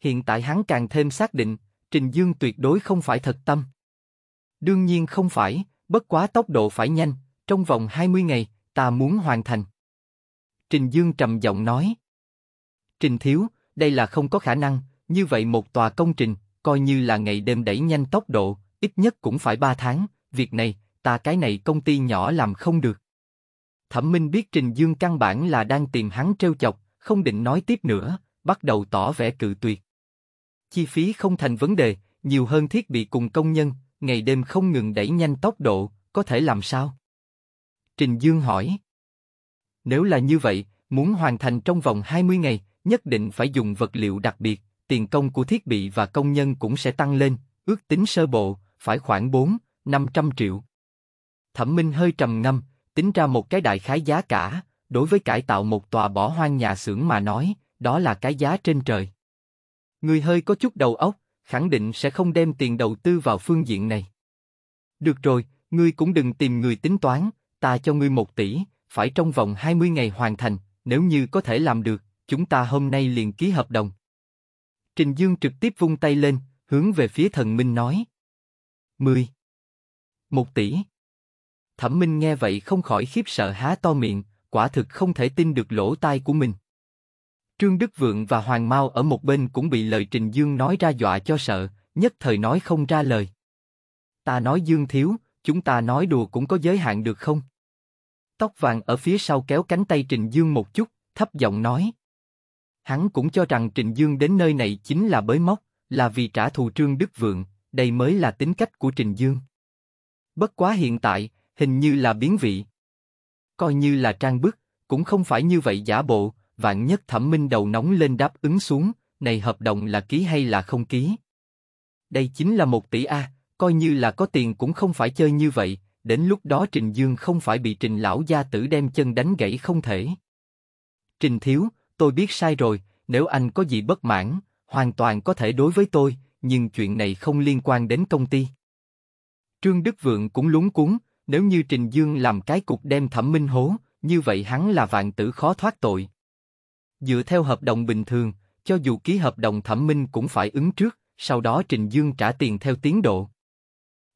Hiện tại hắn càng thêm xác định, Trình Dương tuyệt đối không phải thật tâm. Đương nhiên không phải, bất quá tốc độ phải nhanh, trong vòng 20 ngày, ta muốn hoàn thành. Trình Dương trầm giọng nói. Trình Thiếu, đây là không có khả năng, như vậy một tòa công trình, coi như là ngày đêm đẩy nhanh tốc độ, ít nhất cũng phải ba tháng, việc này, ta cái này công ty nhỏ làm không được. Thẩm Minh biết Trình Dương căn bản là đang tìm hắn trêu chọc, không định nói tiếp nữa, bắt đầu tỏ vẻ cự tuyệt. Chi phí không thành vấn đề, nhiều hơn thiết bị cùng công nhân, ngày đêm không ngừng đẩy nhanh tốc độ, có thể làm sao? Trình Dương hỏi. Nếu là như vậy, muốn hoàn thành trong vòng 20 ngày, nhất định phải dùng vật liệu đặc biệt, tiền công của thiết bị và công nhân cũng sẽ tăng lên, ước tính sơ bộ, phải khoảng 4, 500 triệu. Thẩm Minh hơi trầm ngâm, tính ra một cái đại khái giá cả, đối với cải tạo một tòa bỏ hoang nhà xưởng mà nói, đó là cái giá trên trời. Người hơi có chút đầu óc, khẳng định sẽ không đem tiền đầu tư vào phương diện này. Được rồi, ngươi cũng đừng tìm người tính toán, ta cho ngươi một tỷ, phải trong vòng 20 ngày hoàn thành, nếu như có thể làm được, chúng ta hôm nay liền ký hợp đồng. Trình Dương trực tiếp vung tay lên, hướng về phía thần Minh nói. 10. Một tỷ. Thẩm Minh nghe vậy không khỏi khiếp sợ há to miệng, quả thực không thể tin được lỗ tai của mình. Trương Đức Vượng và Hoàng Mao ở một bên cũng bị lời Trình Dương nói ra dọa cho sợ, nhất thời nói không ra lời. Ta nói Dương thiếu, chúng ta nói đùa cũng có giới hạn được không? Tóc vàng ở phía sau kéo cánh tay Trình Dương một chút, thấp giọng nói. Hắn cũng cho rằng Trình Dương đến nơi này chính là bới móc, là vì trả thù Trương Đức Vượng, đây mới là tính cách của Trình Dương. Bất quá hiện tại, hình như là biến vị. Coi như là trang bức, cũng không phải như vậy giả bộ, vạn nhất thẩm minh đầu nóng lên đáp ứng xuống, này hợp đồng là ký hay là không ký. Đây chính là một tỷ A, coi như là có tiền cũng không phải chơi như vậy, đến lúc đó Trình Dương không phải bị Trình lão gia tử đem chân đánh gãy không thể. Trình thiếu, tôi biết sai rồi, nếu anh có gì bất mãn, hoàn toàn có thể đối với tôi, nhưng chuyện này không liên quan đến công ty. Trương Đức Vượng cũng lúng cuốn, nếu như Trình Dương làm cái cục đem thẩm minh hố, như vậy hắn là vạn tử khó thoát tội. Dựa theo hợp đồng bình thường, cho dù ký hợp đồng thẩm minh cũng phải ứng trước, sau đó Trình Dương trả tiền theo tiến độ.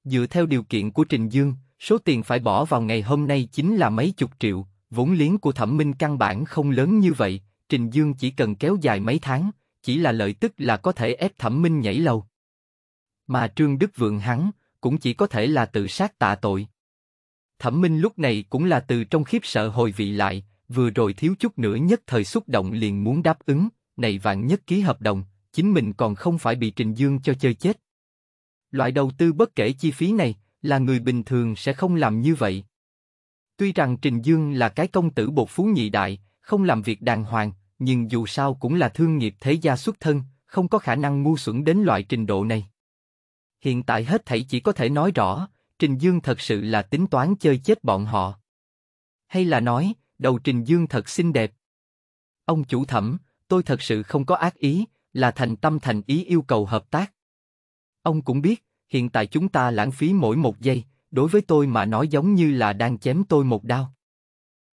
Dựa theo điều kiện của Trình Dương, Số tiền phải bỏ vào ngày hôm nay chính là mấy chục triệu, vốn liếng của thẩm minh căn bản không lớn như vậy, Trình Dương chỉ cần kéo dài mấy tháng, chỉ là lợi tức là có thể ép thẩm minh nhảy lầu. Mà Trương Đức Vượng hắn, cũng chỉ có thể là tự sát tạ tội. Thẩm minh lúc này cũng là từ trong khiếp sợ hồi vị lại, vừa rồi thiếu chút nữa nhất thời xúc động liền muốn đáp ứng, này vạn nhất ký hợp đồng, chính mình còn không phải bị Trình Dương cho chơi chết. Loại đầu tư bất kể chi phí này, là người bình thường sẽ không làm như vậy. Tuy rằng Trình Dương là cái công tử bột phú nhị đại, không làm việc đàng hoàng, nhưng dù sao cũng là thương nghiệp thế gia xuất thân, không có khả năng ngu xuẩn đến loại trình độ này. Hiện tại hết thảy chỉ có thể nói rõ, Trình Dương thật sự là tính toán chơi chết bọn họ. Hay là nói, đầu Trình Dương thật xinh đẹp. Ông chủ thẩm, tôi thật sự không có ác ý, là thành tâm thành ý yêu cầu hợp tác. Ông cũng biết, hiện tại chúng ta lãng phí mỗi một giây, đối với tôi mà nói giống như là đang chém tôi một đao.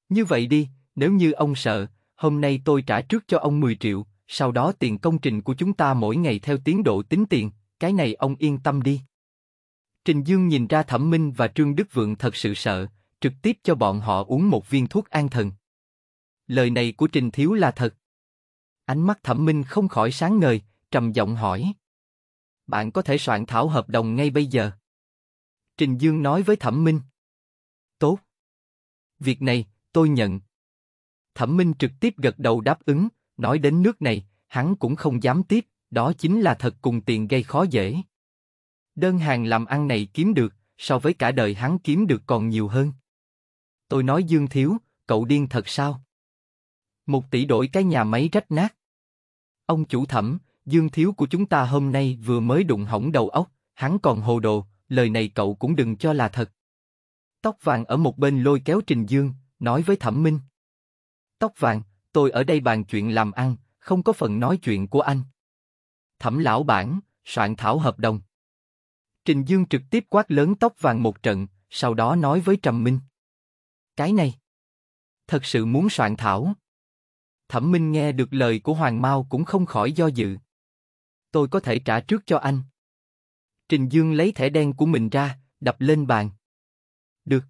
Như vậy đi, nếu như ông sợ, hôm nay tôi trả trước cho ông 10 triệu, sau đó tiền công trình của chúng ta mỗi ngày theo tiến độ tính tiền, cái này ông yên tâm đi. Trình Dương nhìn ra Thẩm Minh và Trương Đức Vượng thật sự sợ, trực tiếp cho bọn họ uống một viên thuốc an thần. Lời này của Trình Thiếu là thật. Ánh mắt Thẩm Minh không khỏi sáng ngời, trầm giọng hỏi bạn có thể soạn thảo hợp đồng ngay bây giờ. Trình Dương nói với Thẩm Minh. Tốt. Việc này, tôi nhận. Thẩm Minh trực tiếp gật đầu đáp ứng, nói đến nước này, hắn cũng không dám tiếp, đó chính là thật cùng tiền gây khó dễ. Đơn hàng làm ăn này kiếm được, so với cả đời hắn kiếm được còn nhiều hơn. Tôi nói Dương Thiếu, cậu điên thật sao? Một tỷ đổi cái nhà máy rách nát. Ông chủ thẩm, Dương thiếu của chúng ta hôm nay vừa mới đụng hỏng đầu óc, hắn còn hồ đồ, lời này cậu cũng đừng cho là thật. Tóc vàng ở một bên lôi kéo Trình Dương, nói với Thẩm Minh. Tóc vàng, tôi ở đây bàn chuyện làm ăn, không có phần nói chuyện của anh. Thẩm lão bản, soạn thảo hợp đồng. Trình Dương trực tiếp quát lớn tóc vàng một trận, sau đó nói với Trầm Minh. Cái này, thật sự muốn soạn thảo. Thẩm Minh nghe được lời của Hoàng Mao cũng không khỏi do dự tôi có thể trả trước cho anh. Trình Dương lấy thẻ đen của mình ra, đập lên bàn. Được.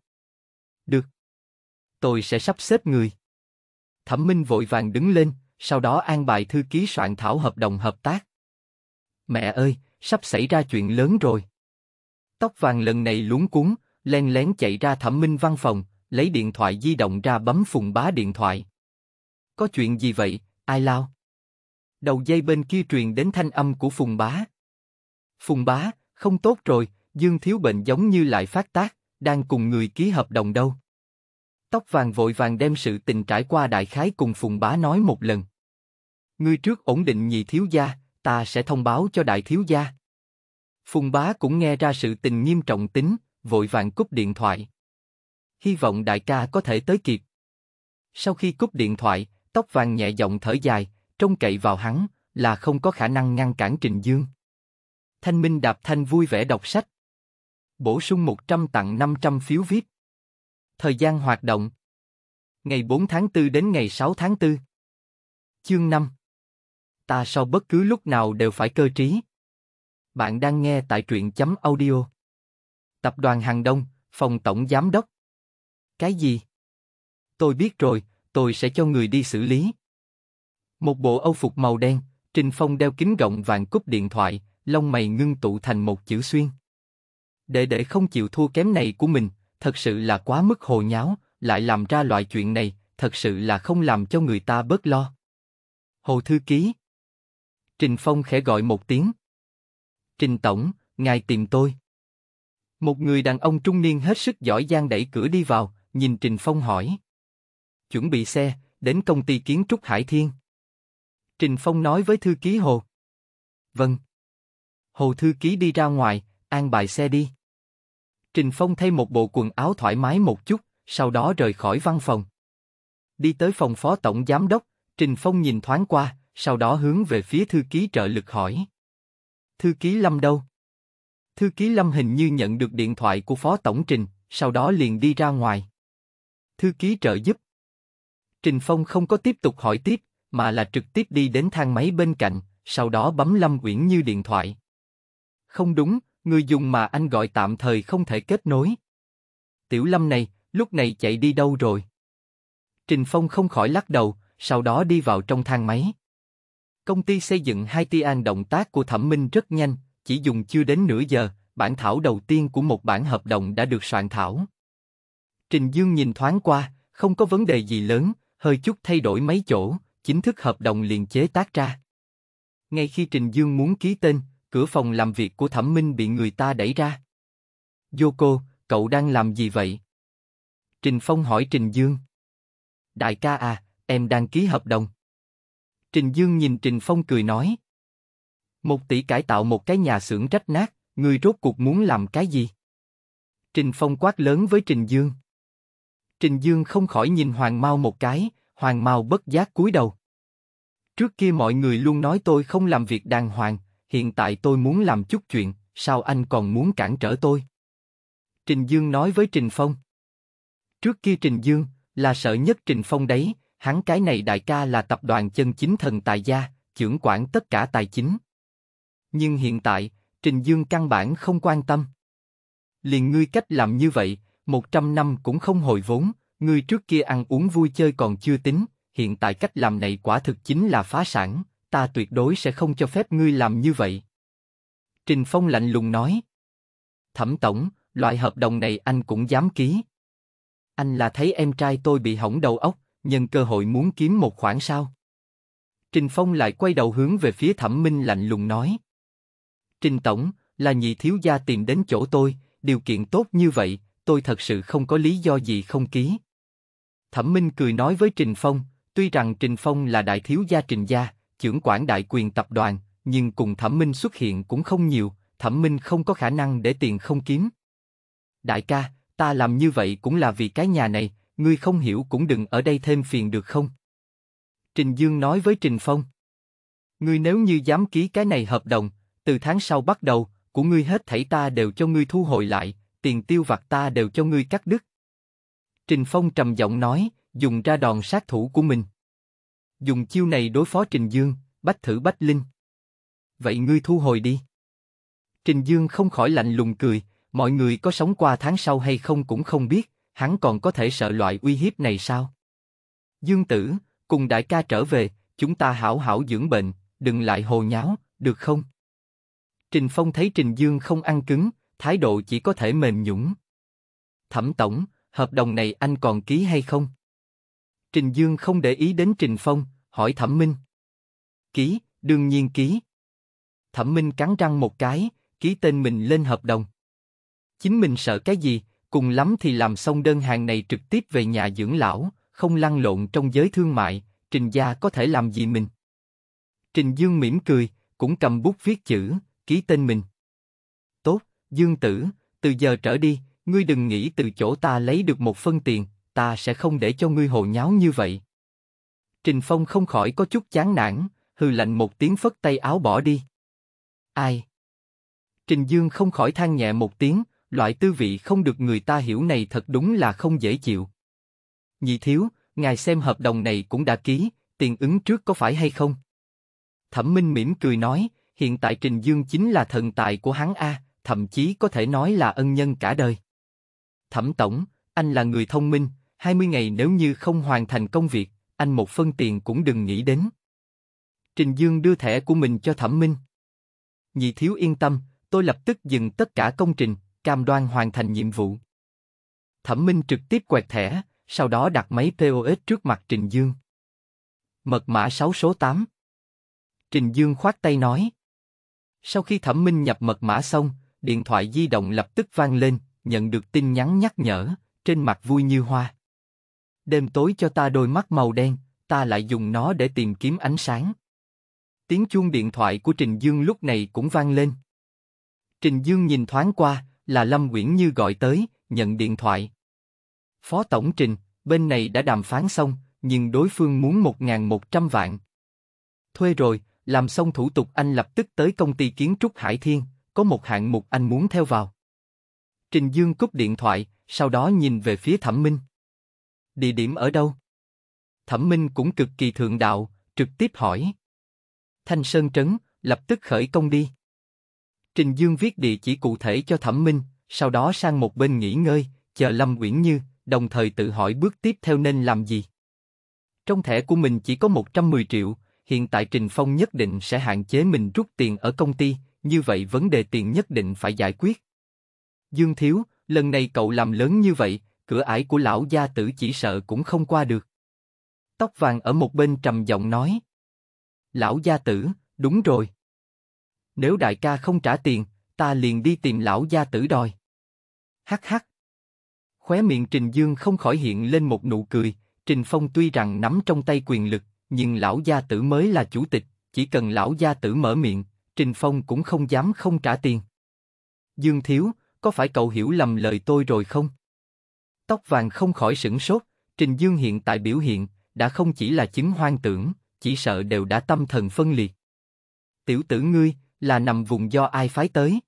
Được. Tôi sẽ sắp xếp người. Thẩm Minh vội vàng đứng lên, sau đó an bài thư ký soạn thảo hợp đồng hợp tác. Mẹ ơi, sắp xảy ra chuyện lớn rồi. Tóc vàng lần này luống cuốn, len lén chạy ra Thẩm Minh văn phòng, lấy điện thoại di động ra bấm phùng bá điện thoại. Có chuyện gì vậy, ai lao? đầu dây bên kia truyền đến thanh âm của Phùng Bá. Phùng Bá, không tốt rồi, Dương Thiếu Bệnh giống như lại phát tác, đang cùng người ký hợp đồng đâu. Tóc vàng vội vàng đem sự tình trải qua đại khái cùng Phùng Bá nói một lần. Ngươi trước ổn định nhị thiếu gia, ta sẽ thông báo cho đại thiếu gia. Phùng Bá cũng nghe ra sự tình nghiêm trọng tính, vội vàng cúp điện thoại. Hy vọng đại ca có thể tới kịp. Sau khi cúp điện thoại, tóc vàng nhẹ giọng thở dài, trông cậy vào hắn là không có khả năng ngăn cản Trình Dương. Thanh Minh Đạp Thanh vui vẻ đọc sách. Bổ sung 100 tặng 500 phiếu viết. Thời gian hoạt động. Ngày 4 tháng 4 đến ngày 6 tháng 4. Chương 5. Ta sau bất cứ lúc nào đều phải cơ trí. Bạn đang nghe tại truyện chấm audio. Tập đoàn Hàng Đông, phòng tổng giám đốc. Cái gì? Tôi biết rồi, tôi sẽ cho người đi xử lý. Một bộ âu phục màu đen, Trình Phong đeo kính gọng vàng cúp điện thoại, lông mày ngưng tụ thành một chữ xuyên. để để không chịu thua kém này của mình, thật sự là quá mức hồ nháo, lại làm ra loại chuyện này, thật sự là không làm cho người ta bớt lo. Hồ Thư Ký Trình Phong khẽ gọi một tiếng. Trình Tổng, ngài tìm tôi. Một người đàn ông trung niên hết sức giỏi giang đẩy cửa đi vào, nhìn Trình Phong hỏi. Chuẩn bị xe, đến công ty kiến trúc Hải Thiên. Trình Phong nói với thư ký Hồ. Vâng. Hồ thư ký đi ra ngoài, an bài xe đi. Trình Phong thay một bộ quần áo thoải mái một chút, sau đó rời khỏi văn phòng. Đi tới phòng phó tổng giám đốc, Trình Phong nhìn thoáng qua, sau đó hướng về phía thư ký trợ lực hỏi. Thư ký Lâm đâu? Thư ký Lâm hình như nhận được điện thoại của phó tổng Trình, sau đó liền đi ra ngoài. Thư ký trợ giúp. Trình Phong không có tiếp tục hỏi tiếp, mà là trực tiếp đi đến thang máy bên cạnh, sau đó bấm Lâm Uyển Như điện thoại. Không đúng, người dùng mà anh gọi tạm thời không thể kết nối. Tiểu Lâm này, lúc này chạy đi đâu rồi? Trình Phong không khỏi lắc đầu, sau đó đi vào trong thang máy. Công ty xây dựng Hai An động tác của Thẩm Minh rất nhanh, chỉ dùng chưa đến nửa giờ, bản thảo đầu tiên của một bản hợp đồng đã được soạn thảo. Trình Dương nhìn thoáng qua, không có vấn đề gì lớn, hơi chút thay đổi mấy chỗ, chính thức hợp đồng liền chế tác ra. Ngay khi Trình Dương muốn ký tên, cửa phòng làm việc của Thẩm Minh bị người ta đẩy ra. Yoko, cậu đang làm gì vậy? Trình Phong hỏi Trình Dương. Đại ca à, em đang ký hợp đồng. Trình Dương nhìn Trình Phong cười nói. Một tỷ cải tạo một cái nhà xưởng rách nát, người rốt cuộc muốn làm cái gì? Trình Phong quát lớn với Trình Dương. Trình Dương không khỏi nhìn Hoàng Mao một cái, Hoàng Mao bất giác cúi đầu. Trước kia mọi người luôn nói tôi không làm việc đàng hoàng, hiện tại tôi muốn làm chút chuyện, sao anh còn muốn cản trở tôi? Trình Dương nói với Trình Phong. Trước kia Trình Dương là sợ nhất Trình Phong đấy, hắn cái này đại ca là tập đoàn chân chính thần tài gia, trưởng quản tất cả tài chính. Nhưng hiện tại, Trình Dương căn bản không quan tâm. Liền ngươi cách làm như vậy, 100 năm cũng không hồi vốn, Ngươi trước kia ăn uống vui chơi còn chưa tính, hiện tại cách làm này quả thực chính là phá sản, ta tuyệt đối sẽ không cho phép ngươi làm như vậy. Trình Phong lạnh lùng nói. Thẩm Tổng, loại hợp đồng này anh cũng dám ký. Anh là thấy em trai tôi bị hỏng đầu óc, nhân cơ hội muốn kiếm một khoản sao. Trình Phong lại quay đầu hướng về phía Thẩm Minh lạnh lùng nói. Trình Tổng, là nhị thiếu gia tìm đến chỗ tôi, điều kiện tốt như vậy, tôi thật sự không có lý do gì không ký. Thẩm Minh cười nói với Trình Phong, tuy rằng Trình Phong là đại thiếu gia Trình gia, trưởng quản đại quyền tập đoàn, nhưng cùng Thẩm Minh xuất hiện cũng không nhiều, Thẩm Minh không có khả năng để tiền không kiếm. Đại ca, ta làm như vậy cũng là vì cái nhà này, ngươi không hiểu cũng đừng ở đây thêm phiền được không? Trình Dương nói với Trình Phong. Ngươi nếu như dám ký cái này hợp đồng, từ tháng sau bắt đầu, của ngươi hết thảy ta đều cho ngươi thu hồi lại, tiền tiêu vặt ta đều cho ngươi cắt đứt, Trình Phong trầm giọng nói, dùng ra đòn sát thủ của mình. Dùng chiêu này đối phó Trình Dương, bách thử bách linh. Vậy ngươi thu hồi đi. Trình Dương không khỏi lạnh lùng cười, mọi người có sống qua tháng sau hay không cũng không biết, hắn còn có thể sợ loại uy hiếp này sao? Dương tử, cùng đại ca trở về, chúng ta hảo hảo dưỡng bệnh, đừng lại hồ nháo, được không? Trình Phong thấy Trình Dương không ăn cứng, thái độ chỉ có thể mềm nhũng. Thẩm Tổng, hợp đồng này anh còn ký hay không? Trình Dương không để ý đến Trình Phong, hỏi Thẩm Minh. Ký, đương nhiên ký. Thẩm Minh cắn răng một cái, ký tên mình lên hợp đồng. Chính mình sợ cái gì, cùng lắm thì làm xong đơn hàng này trực tiếp về nhà dưỡng lão, không lăn lộn trong giới thương mại, Trình gia có thể làm gì mình? Trình Dương mỉm cười, cũng cầm bút viết chữ, ký tên mình. Tốt, Dương Tử, từ giờ trở đi, ngươi đừng nghĩ từ chỗ ta lấy được một phân tiền, ta sẽ không để cho ngươi hồ nháo như vậy. Trình Phong không khỏi có chút chán nản, hừ lạnh một tiếng phất tay áo bỏ đi. Ai? Trình Dương không khỏi than nhẹ một tiếng, loại tư vị không được người ta hiểu này thật đúng là không dễ chịu. Nhị thiếu, ngài xem hợp đồng này cũng đã ký, tiền ứng trước có phải hay không? Thẩm Minh mỉm cười nói, hiện tại Trình Dương chính là thần tài của hắn a, thậm chí có thể nói là ân nhân cả đời. Thẩm Tổng, anh là người thông minh, 20 ngày nếu như không hoàn thành công việc, anh một phân tiền cũng đừng nghĩ đến. Trình Dương đưa thẻ của mình cho Thẩm Minh. Nhị thiếu yên tâm, tôi lập tức dừng tất cả công trình, cam đoan hoàn thành nhiệm vụ. Thẩm Minh trực tiếp quẹt thẻ, sau đó đặt máy POS trước mặt Trình Dương. Mật mã 6 số 8 Trình Dương khoát tay nói. Sau khi Thẩm Minh nhập mật mã xong, điện thoại di động lập tức vang lên, nhận được tin nhắn nhắc nhở, trên mặt vui như hoa. Đêm tối cho ta đôi mắt màu đen, ta lại dùng nó để tìm kiếm ánh sáng. Tiếng chuông điện thoại của Trình Dương lúc này cũng vang lên. Trình Dương nhìn thoáng qua, là Lâm Nguyễn Như gọi tới, nhận điện thoại. Phó Tổng Trình, bên này đã đàm phán xong, nhưng đối phương muốn 1.100 vạn. Thuê rồi, làm xong thủ tục anh lập tức tới công ty kiến trúc Hải Thiên, có một hạng mục anh muốn theo vào. Trình Dương cúp điện thoại, sau đó nhìn về phía Thẩm Minh. Địa điểm ở đâu? Thẩm Minh cũng cực kỳ thượng đạo, trực tiếp hỏi. Thanh Sơn Trấn, lập tức khởi công đi. Trình Dương viết địa chỉ cụ thể cho Thẩm Minh, sau đó sang một bên nghỉ ngơi, chờ Lâm Uyển Như, đồng thời tự hỏi bước tiếp theo nên làm gì. Trong thẻ của mình chỉ có 110 triệu, hiện tại Trình Phong nhất định sẽ hạn chế mình rút tiền ở công ty, như vậy vấn đề tiền nhất định phải giải quyết. Dương Thiếu, lần này cậu làm lớn như vậy, cửa ải của lão gia tử chỉ sợ cũng không qua được. Tóc vàng ở một bên trầm giọng nói. Lão gia tử, đúng rồi. Nếu đại ca không trả tiền, ta liền đi tìm lão gia tử đòi. Hắc hắc. Khóe miệng Trình Dương không khỏi hiện lên một nụ cười, Trình Phong tuy rằng nắm trong tay quyền lực, nhưng lão gia tử mới là chủ tịch, chỉ cần lão gia tử mở miệng, Trình Phong cũng không dám không trả tiền. Dương Thiếu, có phải cậu hiểu lầm lời tôi rồi không? Tóc vàng không khỏi sửng sốt, Trình Dương hiện tại biểu hiện, đã không chỉ là chứng hoang tưởng, chỉ sợ đều đã tâm thần phân liệt. Tiểu tử ngươi, là nằm vùng do ai phái tới?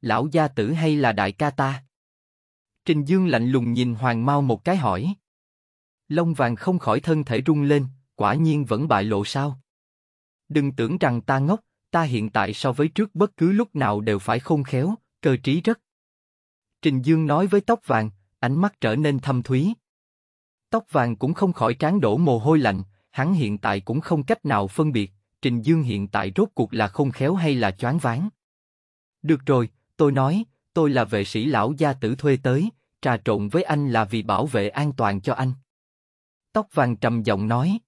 Lão gia tử hay là đại ca ta? Trình Dương lạnh lùng nhìn Hoàng Mao một cái hỏi. Lông vàng không khỏi thân thể rung lên, quả nhiên vẫn bại lộ sao? Đừng tưởng rằng ta ngốc, ta hiện tại so với trước bất cứ lúc nào đều phải khôn khéo, cơ trí rất. Trình Dương nói với tóc vàng, ánh mắt trở nên thâm thúy. Tóc vàng cũng không khỏi trán đổ mồ hôi lạnh, hắn hiện tại cũng không cách nào phân biệt, Trình Dương hiện tại rốt cuộc là không khéo hay là choáng váng. Được rồi, tôi nói, tôi là vệ sĩ lão gia tử thuê tới, trà trộn với anh là vì bảo vệ an toàn cho anh. Tóc vàng trầm giọng nói.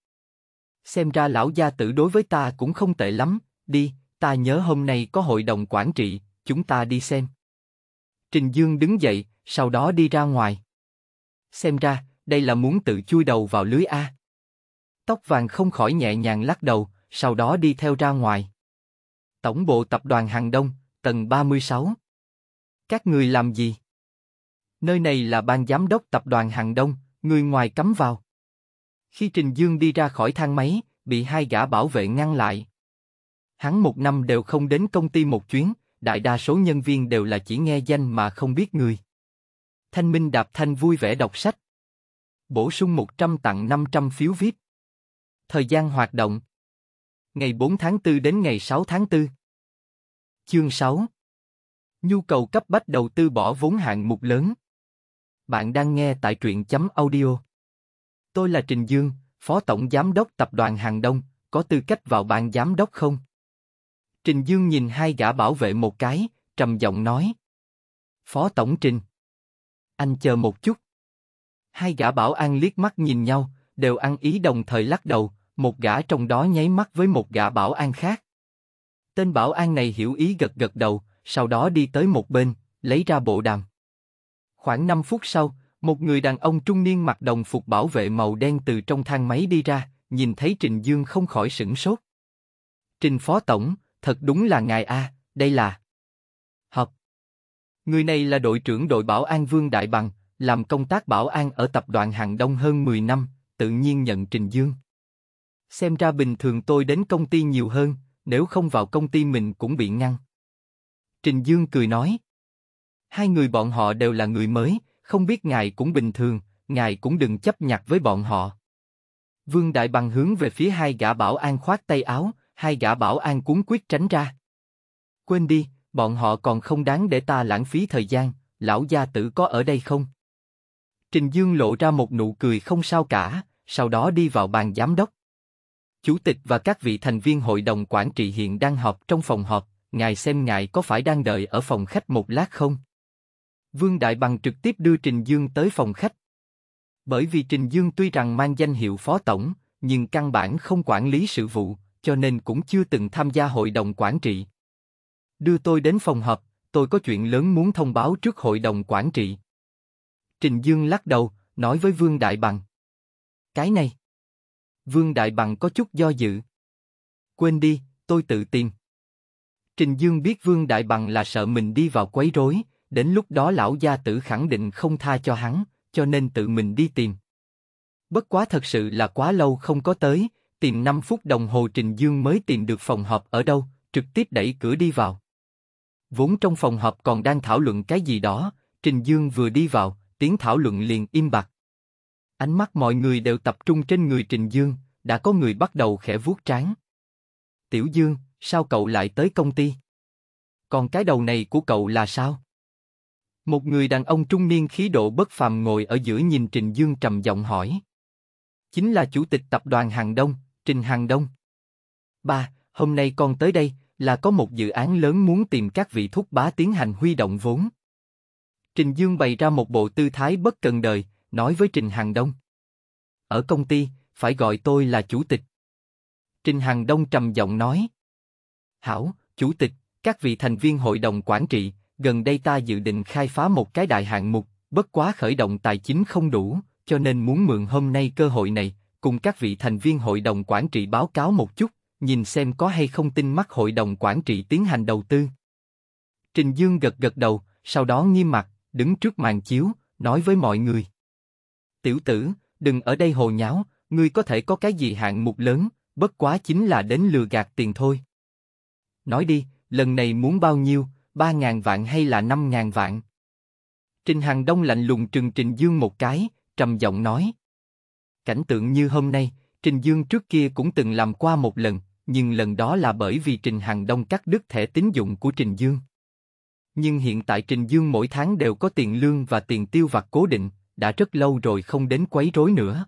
Xem ra lão gia tử đối với ta cũng không tệ lắm, đi, ta nhớ hôm nay có hội đồng quản trị, chúng ta đi xem. Trình Dương đứng dậy, sau đó đi ra ngoài. Xem ra, đây là muốn tự chui đầu vào lưới A. Tóc vàng không khỏi nhẹ nhàng lắc đầu, sau đó đi theo ra ngoài. Tổng bộ tập đoàn Hàng Đông, tầng 36. Các người làm gì? Nơi này là ban giám đốc tập đoàn Hàng Đông, người ngoài cấm vào. Khi Trình Dương đi ra khỏi thang máy, bị hai gã bảo vệ ngăn lại. Hắn một năm đều không đến công ty một chuyến, đại đa số nhân viên đều là chỉ nghe danh mà không biết người. Thanh Minh Đạp Thanh vui vẻ đọc sách. Bổ sung 100 tặng 500 phiếu VIP. Thời gian hoạt động Ngày 4 tháng 4 đến ngày 6 tháng 4 Chương 6 Nhu cầu cấp bách đầu tư bỏ vốn hạng mục lớn Bạn đang nghe tại truyện chấm audio Tôi là Trình Dương, Phó Tổng Giám đốc Tập đoàn Hàng Đông, có tư cách vào ban giám đốc không? Trình Dương nhìn hai gã bảo vệ một cái, trầm giọng nói. Phó Tổng Trình. Anh chờ một chút. Hai gã bảo an liếc mắt nhìn nhau, đều ăn ý đồng thời lắc đầu, một gã trong đó nháy mắt với một gã bảo an khác. Tên bảo an này hiểu ý gật gật đầu, sau đó đi tới một bên, lấy ra bộ đàm. Khoảng 5 phút sau, một người đàn ông trung niên mặc đồng phục bảo vệ màu đen từ trong thang máy đi ra, nhìn thấy Trình Dương không khỏi sửng sốt. Trình Phó Tổng, thật đúng là ngài a, đây là. Học. Người này là đội trưởng đội bảo an Vương Đại Bằng, làm công tác bảo an ở tập đoàn Hàng Đông hơn 10 năm, tự nhiên nhận trình dương. Xem ra bình thường tôi đến công ty nhiều hơn, nếu không vào công ty mình cũng bị ngăn. Trình Dương cười nói. Hai người bọn họ đều là người mới, không biết ngài cũng bình thường, ngài cũng đừng chấp nhặt với bọn họ. Vương Đại Bằng hướng về phía hai gã bảo an khoát tay áo, hai gã bảo an cuốn quyết tránh ra. Quên đi, bọn họ còn không đáng để ta lãng phí thời gian, lão gia tử có ở đây không? Trình Dương lộ ra một nụ cười không sao cả, sau đó đi vào bàn giám đốc. Chủ tịch và các vị thành viên hội đồng quản trị hiện đang họp trong phòng họp, ngài xem ngài có phải đang đợi ở phòng khách một lát không? Vương Đại Bằng trực tiếp đưa Trình Dương tới phòng khách. Bởi vì Trình Dương tuy rằng mang danh hiệu phó tổng, nhưng căn bản không quản lý sự vụ, cho nên cũng chưa từng tham gia hội đồng quản trị. Đưa tôi đến phòng họp, tôi có chuyện lớn muốn thông báo trước hội đồng quản trị. Trình Dương lắc đầu, nói với Vương Đại Bằng. Cái này. Vương Đại Bằng có chút do dự. Quên đi, tôi tự tìm. Trình Dương biết Vương Đại Bằng là sợ mình đi vào quấy rối, đến lúc đó lão gia tử khẳng định không tha cho hắn, cho nên tự mình đi tìm. Bất quá thật sự là quá lâu không có tới, tìm 5 phút đồng hồ Trình Dương mới tìm được phòng họp ở đâu, trực tiếp đẩy cửa đi vào. Vốn trong phòng họp còn đang thảo luận cái gì đó, Trình Dương vừa đi vào, tiếng thảo luận liền im bặt. Ánh mắt mọi người đều tập trung trên người Trình Dương, đã có người bắt đầu khẽ vuốt trán. Tiểu Dương, sao cậu lại tới công ty? Còn cái đầu này của cậu là sao? Một người đàn ông trung niên khí độ bất phàm ngồi ở giữa nhìn Trình Dương trầm giọng hỏi. Chính là chủ tịch tập đoàn Hàng Đông, Trình Hằng Đông. Ba, hôm nay con tới đây là có một dự án lớn muốn tìm các vị thúc bá tiến hành huy động vốn. Trình Dương bày ra một bộ tư thái bất cần đời, nói với Trình Hằng Đông. Ở công ty, phải gọi tôi là chủ tịch. Trình Hằng Đông trầm giọng nói. Hảo, chủ tịch, các vị thành viên hội đồng quản trị, gần đây ta dự định khai phá một cái đại hạng mục, bất quá khởi động tài chính không đủ, cho nên muốn mượn hôm nay cơ hội này, cùng các vị thành viên hội đồng quản trị báo cáo một chút, nhìn xem có hay không tin mắt hội đồng quản trị tiến hành đầu tư. Trình Dương gật gật đầu, sau đó nghiêm mặt, đứng trước màn chiếu, nói với mọi người. Tiểu tử, đừng ở đây hồ nháo, ngươi có thể có cái gì hạng mục lớn, bất quá chính là đến lừa gạt tiền thôi. Nói đi, lần này muốn bao nhiêu, ba ngàn vạn hay là năm ngàn vạn? Trình Hằng Đông lạnh lùng trừng Trình Dương một cái, trầm giọng nói, Cảnh tượng như hôm nay, Trình Dương trước kia cũng từng làm qua một lần, nhưng lần đó là bởi vì Trình Hằng Đông cắt đứt thẻ tín dụng của Trình Dương. Nhưng hiện tại Trình Dương mỗi tháng đều có tiền lương và tiền tiêu vặt cố định, đã rất lâu rồi không đến quấy rối nữa.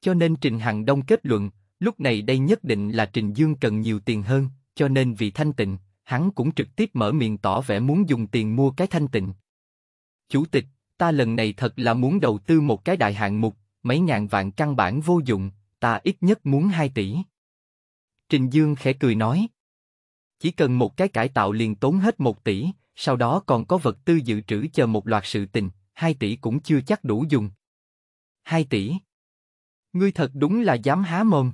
Cho nên Trình Hằng Đông kết luận, lúc này đây nhất định là Trình Dương cần nhiều tiền hơn, cho nên vì thanh tịnh, hắn cũng trực tiếp mở miệng tỏ vẻ muốn dùng tiền mua cái thanh tịnh. Chủ tịch, ta lần này thật là muốn đầu tư một cái đại hạng mục, mấy ngàn vạn căn bản vô dụng, ta ít nhất muốn 2 tỷ. Trình Dương khẽ cười nói. Chỉ cần một cái cải tạo liền tốn hết một tỷ, sau đó còn có vật tư dự trữ chờ một loạt sự tình, 2 tỷ cũng chưa chắc đủ dùng. 2 tỷ. Ngươi thật đúng là dám há mồm.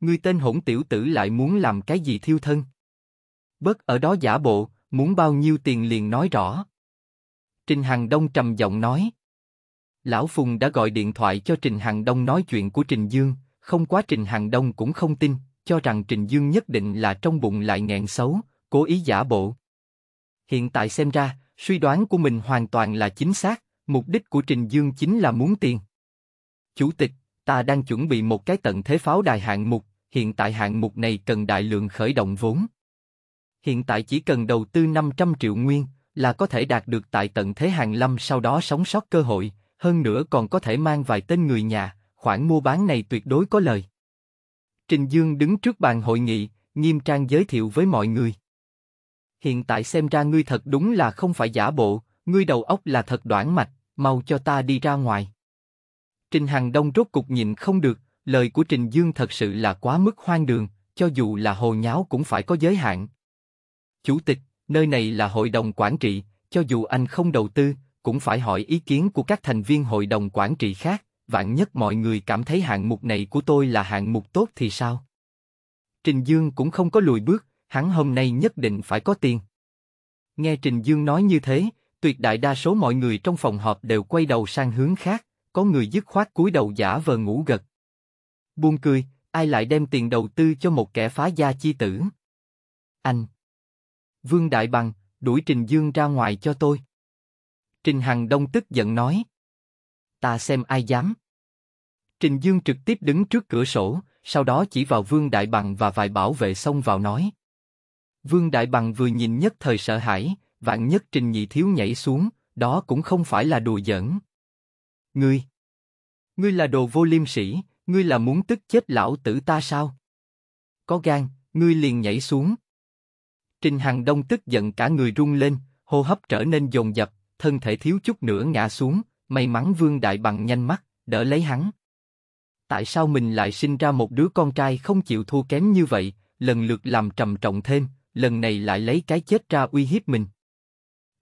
Ngươi tên hỗn tiểu tử lại muốn làm cái gì thiêu thân? Bớt ở đó giả bộ, muốn bao nhiêu tiền liền nói rõ. Trình Hằng Đông trầm giọng nói. Lão Phùng đã gọi điện thoại cho Trình Hằng Đông nói chuyện của Trình Dương, không quá Trình Hằng Đông cũng không tin, cho rằng Trình Dương nhất định là trong bụng lại nghẹn xấu, cố ý giả bộ. Hiện tại xem ra, suy đoán của mình hoàn toàn là chính xác, mục đích của Trình Dương chính là muốn tiền. Chủ tịch, ta đang chuẩn bị một cái tận thế pháo đài hạng mục, hiện tại hạng mục này cần đại lượng khởi động vốn. Hiện tại chỉ cần đầu tư 500 triệu nguyên là có thể đạt được tại tận thế hàng lâm sau đó sống sót cơ hội, hơn nữa còn có thể mang vài tên người nhà, khoản mua bán này tuyệt đối có lời. Trình Dương đứng trước bàn hội nghị, nghiêm trang giới thiệu với mọi người. Hiện tại xem ra ngươi thật đúng là không phải giả bộ, ngươi đầu óc là thật đoản mạch, mau cho ta đi ra ngoài. Trình Hằng Đông rốt cục nhìn không được, lời của Trình Dương thật sự là quá mức hoang đường, cho dù là hồ nháo cũng phải có giới hạn. Chủ tịch, nơi này là hội đồng quản trị, cho dù anh không đầu tư, cũng phải hỏi ý kiến của các thành viên hội đồng quản trị khác, vạn nhất mọi người cảm thấy hạng mục này của tôi là hạng mục tốt thì sao? Trình Dương cũng không có lùi bước, hắn hôm nay nhất định phải có tiền. Nghe Trình Dương nói như thế, tuyệt đại đa số mọi người trong phòng họp đều quay đầu sang hướng khác, có người dứt khoát cúi đầu giả vờ ngủ gật. Buông cười, ai lại đem tiền đầu tư cho một kẻ phá gia chi tử? Anh! Vương Đại Bằng, đuổi Trình Dương ra ngoài cho tôi. Trình Hằng Đông tức giận nói. Ta xem ai dám. Trình Dương trực tiếp đứng trước cửa sổ, sau đó chỉ vào Vương Đại Bằng và vài bảo vệ xông vào nói. Vương Đại Bằng vừa nhìn nhất thời sợ hãi, vạn nhất Trình Nhị Thiếu nhảy xuống, đó cũng không phải là đùa giỡn. Ngươi! Ngươi là đồ vô liêm sĩ, ngươi là muốn tức chết lão tử ta sao? Có gan, ngươi liền nhảy xuống. Trình Hằng Đông tức giận cả người run lên, hô hấp trở nên dồn dập, thân thể thiếu chút nữa ngã xuống, may mắn Vương Đại Bằng nhanh mắt, đỡ lấy hắn. Tại sao mình lại sinh ra một đứa con trai không chịu thua kém như vậy, lần lượt làm trầm trọng thêm, lần này lại lấy cái chết ra uy hiếp mình.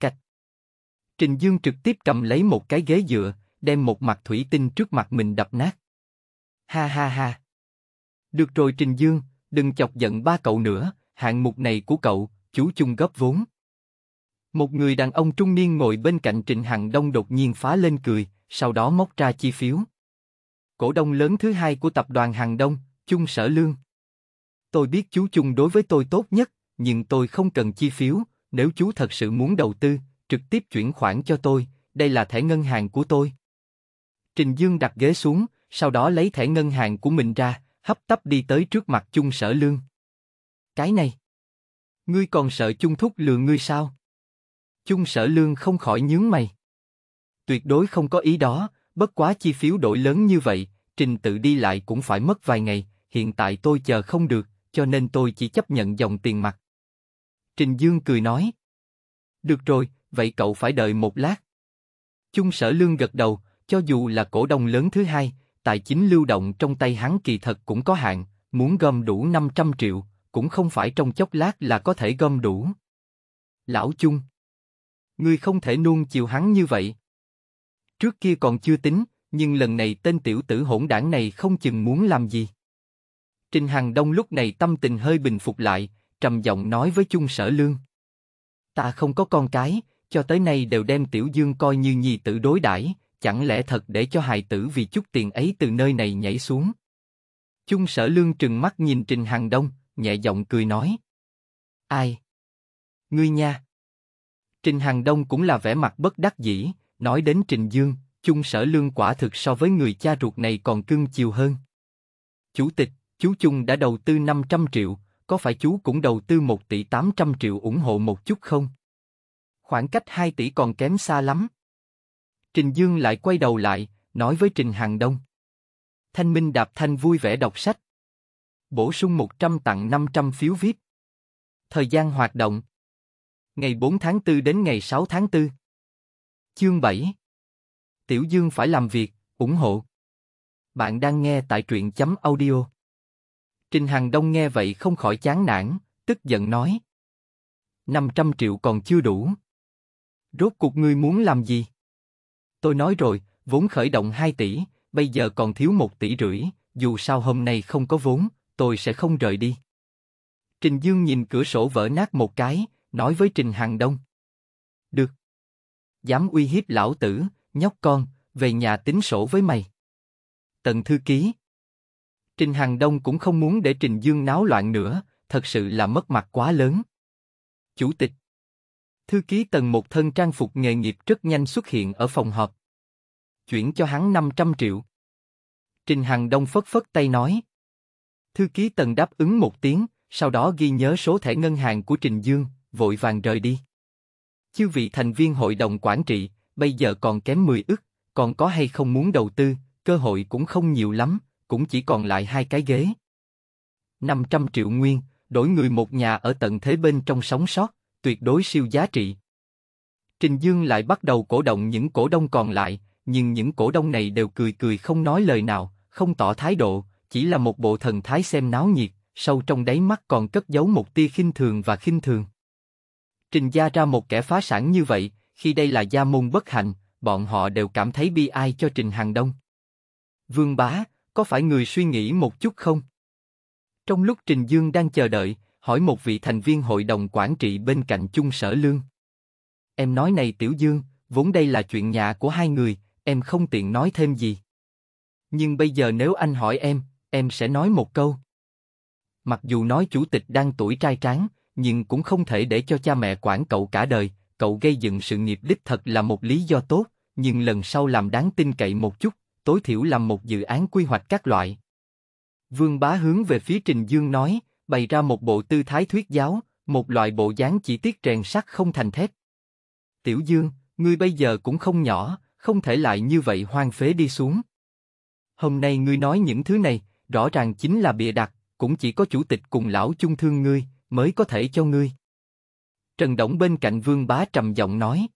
Cạch. Trình Dương trực tiếp cầm lấy một cái ghế dựa, đem một mặt thủy tinh trước mặt mình đập nát. Ha ha ha. Được rồi Trình Dương, đừng chọc giận ba cậu nữa, hạng mục này của cậu, chú chung góp vốn. Một người đàn ông trung niên ngồi bên cạnh Trịnh Hằng Đông đột nhiên phá lên cười, sau đó móc ra chi phiếu. Cổ đông lớn thứ hai của tập đoàn Hằng Đông, Chung Sở Lương. Tôi biết chú Chung đối với tôi tốt nhất, nhưng tôi không cần chi phiếu, nếu chú thật sự muốn đầu tư, trực tiếp chuyển khoản cho tôi, đây là thẻ ngân hàng của tôi. Trình Dương đặt ghế xuống, sau đó lấy thẻ ngân hàng của mình ra, hấp tấp đi tới trước mặt Chung Sở Lương. Cái này, ngươi còn sợ Chung Thúc lừa ngươi sao? Chung sở lương không khỏi nhướng mày. Tuyệt đối không có ý đó, bất quá chi phiếu đổi lớn như vậy, trình tự đi lại cũng phải mất vài ngày, hiện tại tôi chờ không được, cho nên tôi chỉ chấp nhận dòng tiền mặt. Trình Dương cười nói. Được rồi, vậy cậu phải đợi một lát. Chung sở lương gật đầu, cho dù là cổ đông lớn thứ hai, tài chính lưu động trong tay hắn kỳ thật cũng có hạn, muốn gom đủ 500 triệu, cũng không phải trong chốc lát là có thể gom đủ. Lão Chung ngươi không thể nuông chiều hắn như vậy. Trước kia còn chưa tính, nhưng lần này tên tiểu tử hỗn đảng này không chừng muốn làm gì. Trình Hằng Đông lúc này tâm tình hơi bình phục lại, trầm giọng nói với Chung Sở Lương. Ta không có con cái, cho tới nay đều đem Tiểu Dương coi như nhì tử đối đãi, chẳng lẽ thật để cho hài tử vì chút tiền ấy từ nơi này nhảy xuống. Chung Sở Lương trừng mắt nhìn Trình Hằng Đông, nhẹ giọng cười nói. Ai? Ngươi nha. Trình Hằng Đông cũng là vẻ mặt bất đắc dĩ, nói đến Trình Dương, chung sở lương quả thực so với người cha ruột này còn cưng chiều hơn. Chủ tịch, chú Chung đã đầu tư 500 triệu, có phải chú cũng đầu tư 1 tỷ 800 triệu ủng hộ một chút không? Khoảng cách 2 tỷ còn kém xa lắm. Trình Dương lại quay đầu lại, nói với Trình Hằng Đông. Thanh Minh Đạp Thanh vui vẻ đọc sách. Bổ sung 100 tặng 500 phiếu VIP. Thời gian hoạt động Ngày 4 tháng 4 đến ngày 6 tháng 4. Chương 7 Tiểu Dương phải làm việc, ủng hộ. Bạn đang nghe tại truyện chấm audio. Trình Hằng Đông nghe vậy không khỏi chán nản, tức giận nói. 500 triệu còn chưa đủ. Rốt cuộc ngươi muốn làm gì? Tôi nói rồi, vốn khởi động 2 tỷ, bây giờ còn thiếu 1 tỷ rưỡi, dù sao hôm nay không có vốn, tôi sẽ không rời đi. Trình Dương nhìn cửa sổ vỡ nát một cái, nói với Trình Hằng Đông. Được. Dám uy hiếp lão tử, nhóc con, về nhà tính sổ với mày. Tần thư ký. Trình Hằng Đông cũng không muốn để Trình Dương náo loạn nữa, thật sự là mất mặt quá lớn. Chủ tịch. Thư ký Tần một thân trang phục nghề nghiệp rất nhanh xuất hiện ở phòng họp. Chuyển cho hắn 500 triệu. Trình Hằng Đông phất phất tay nói. Thư ký Tần đáp ứng một tiếng, sau đó ghi nhớ số thẻ ngân hàng của Trình Dương, vội vàng rời đi. Chư vị thành viên hội đồng quản trị, bây giờ còn kém 10 ức, còn có hay không muốn đầu tư, cơ hội cũng không nhiều lắm, cũng chỉ còn lại hai cái ghế. 500 triệu nguyên, đổi người một nhà ở tận thế bên trong sống sót, tuyệt đối siêu giá trị. Trình Dương lại bắt đầu cổ động những cổ đông còn lại, nhưng những cổ đông này đều cười cười không nói lời nào, không tỏ thái độ, chỉ là một bộ thần thái xem náo nhiệt, sâu trong đáy mắt còn cất giấu một tia khinh thường và khinh thường. Trình gia ra một kẻ phá sản như vậy, khi đây là gia môn bất hạnh, bọn họ đều cảm thấy bi ai cho Trình Hằng Đông. Vương Bá, có phải người suy nghĩ một chút không? Trong lúc Trình Dương đang chờ đợi, hỏi một vị thành viên hội đồng quản trị bên cạnh chung sở lương. Em nói này Tiểu Dương, vốn đây là chuyện nhà của hai người, em không tiện nói thêm gì. Nhưng bây giờ nếu anh hỏi em, em sẽ nói một câu. Mặc dù nói chủ tịch đang tuổi trai tráng, nhưng cũng không thể để cho cha mẹ quản cậu cả đời, cậu gây dựng sự nghiệp đích thật là một lý do tốt, nhưng lần sau làm đáng tin cậy một chút, tối thiểu làm một dự án quy hoạch các loại. Vương Bá hướng về phía Trình Dương nói, bày ra một bộ tư thái thuyết giáo, một loại bộ dáng chỉ tiết rèn sắt không thành thép. Tiểu Dương, ngươi bây giờ cũng không nhỏ, không thể lại như vậy hoang phế đi xuống. Hôm nay ngươi nói những thứ này, rõ ràng chính là bịa đặt, cũng chỉ có chủ tịch cùng lão chung thương ngươi, mới có thể cho ngươi. Trần Đổng bên cạnh Vương Bá trầm giọng nói.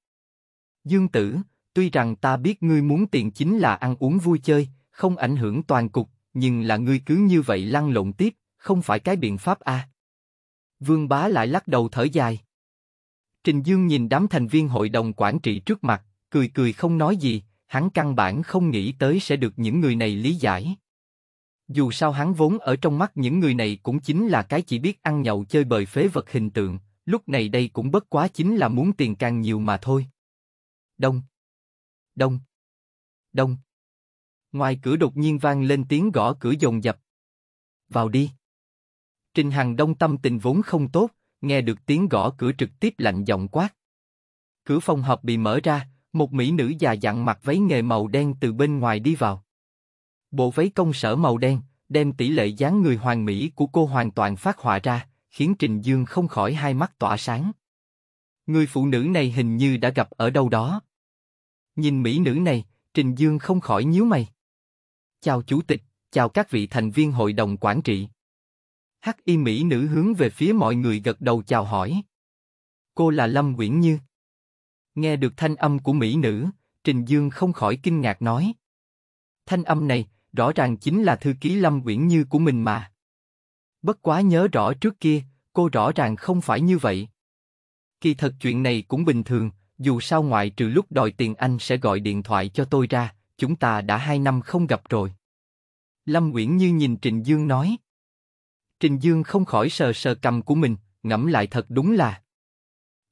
Dương Tử, tuy rằng ta biết ngươi muốn tiền chính là ăn uống vui chơi, không ảnh hưởng toàn cục, nhưng là ngươi cứ như vậy lăn lộn tiếp, không phải cái biện pháp a. Vương Bá lại lắc đầu thở dài. Trình Dương nhìn đám thành viên hội đồng quản trị trước mặt, cười cười không nói gì, hắn căn bản không nghĩ tới sẽ được những người này lý giải. Dù sao hắn vốn ở trong mắt những người này cũng chính là cái chỉ biết ăn nhậu chơi bời phế vật hình tượng, lúc này đây cũng bất quá chính là muốn tiền càng nhiều mà thôi. Đông. Đông. Đông. Ngoài cửa đột nhiên vang lên tiếng gõ cửa dồn dập. Vào đi. Trình Hằng Đông tâm tình vốn không tốt, nghe được tiếng gõ cửa trực tiếp lạnh giọng quát. Cửa phòng họp bị mở ra, một mỹ nữ già dặn mặc váy nghề màu đen từ bên ngoài đi vào. Bộ váy công sở màu đen, đem tỷ lệ dáng người hoàn mỹ của cô hoàn toàn phát họa ra, khiến Trình Dương không khỏi hai mắt tỏa sáng. Người phụ nữ này hình như đã gặp ở đâu đó. Nhìn mỹ nữ này, Trình Dương không khỏi nhíu mày. Chào chủ tịch, chào các vị thành viên hội đồng quản trị. Hắc y mỹ nữ hướng về phía mọi người gật đầu chào hỏi. Cô là Lâm Nguyễn Như. Nghe được thanh âm của mỹ nữ, Trình Dương không khỏi kinh ngạc nói. Thanh âm này, rõ ràng chính là thư ký Lâm Uyển Như của mình mà. Bất quá nhớ rõ trước kia, cô rõ ràng không phải như vậy. Kỳ thật chuyện này cũng bình thường, dù sao ngoại trừ lúc đòi tiền anh sẽ gọi điện thoại cho tôi ra, chúng ta đã hai năm không gặp rồi. Lâm Uyển Như nhìn Trình Dương nói. Trình Dương không khỏi sờ sờ cầm của mình, ngẫm lại thật đúng là.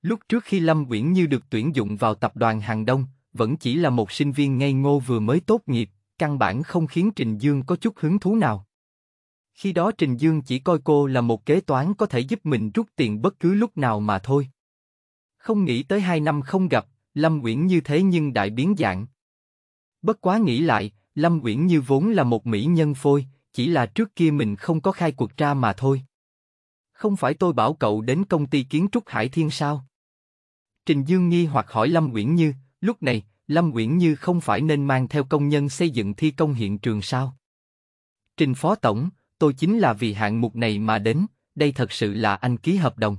Lúc trước khi Lâm Uyển Như được tuyển dụng vào tập đoàn Hàng Đông, vẫn chỉ là một sinh viên ngây ngô vừa mới tốt nghiệp, căn bản không khiến Trình Dương có chút hứng thú nào. Khi đó Trình Dương chỉ coi cô là một kế toán có thể giúp mình rút tiền bất cứ lúc nào mà thôi. Không nghĩ tới hai năm không gặp, Lâm Uyển như thế nhưng đại biến dạng. Bất quá nghĩ lại, Lâm Uyển như vốn là một mỹ nhân phôi, chỉ là trước kia mình không có khai cuộc tra mà thôi. Không phải tôi bảo cậu đến công ty kiến trúc Hải Thiên sao? Trình Dương nghi hoặc hỏi Lâm Uyển Như, lúc này, Lâm Uyển Như không phải nên mang theo công nhân xây dựng thi công hiện trường sao? Trình Phó Tổng, tôi chính là vì hạng mục này mà đến, đây thật sự là anh ký hợp đồng.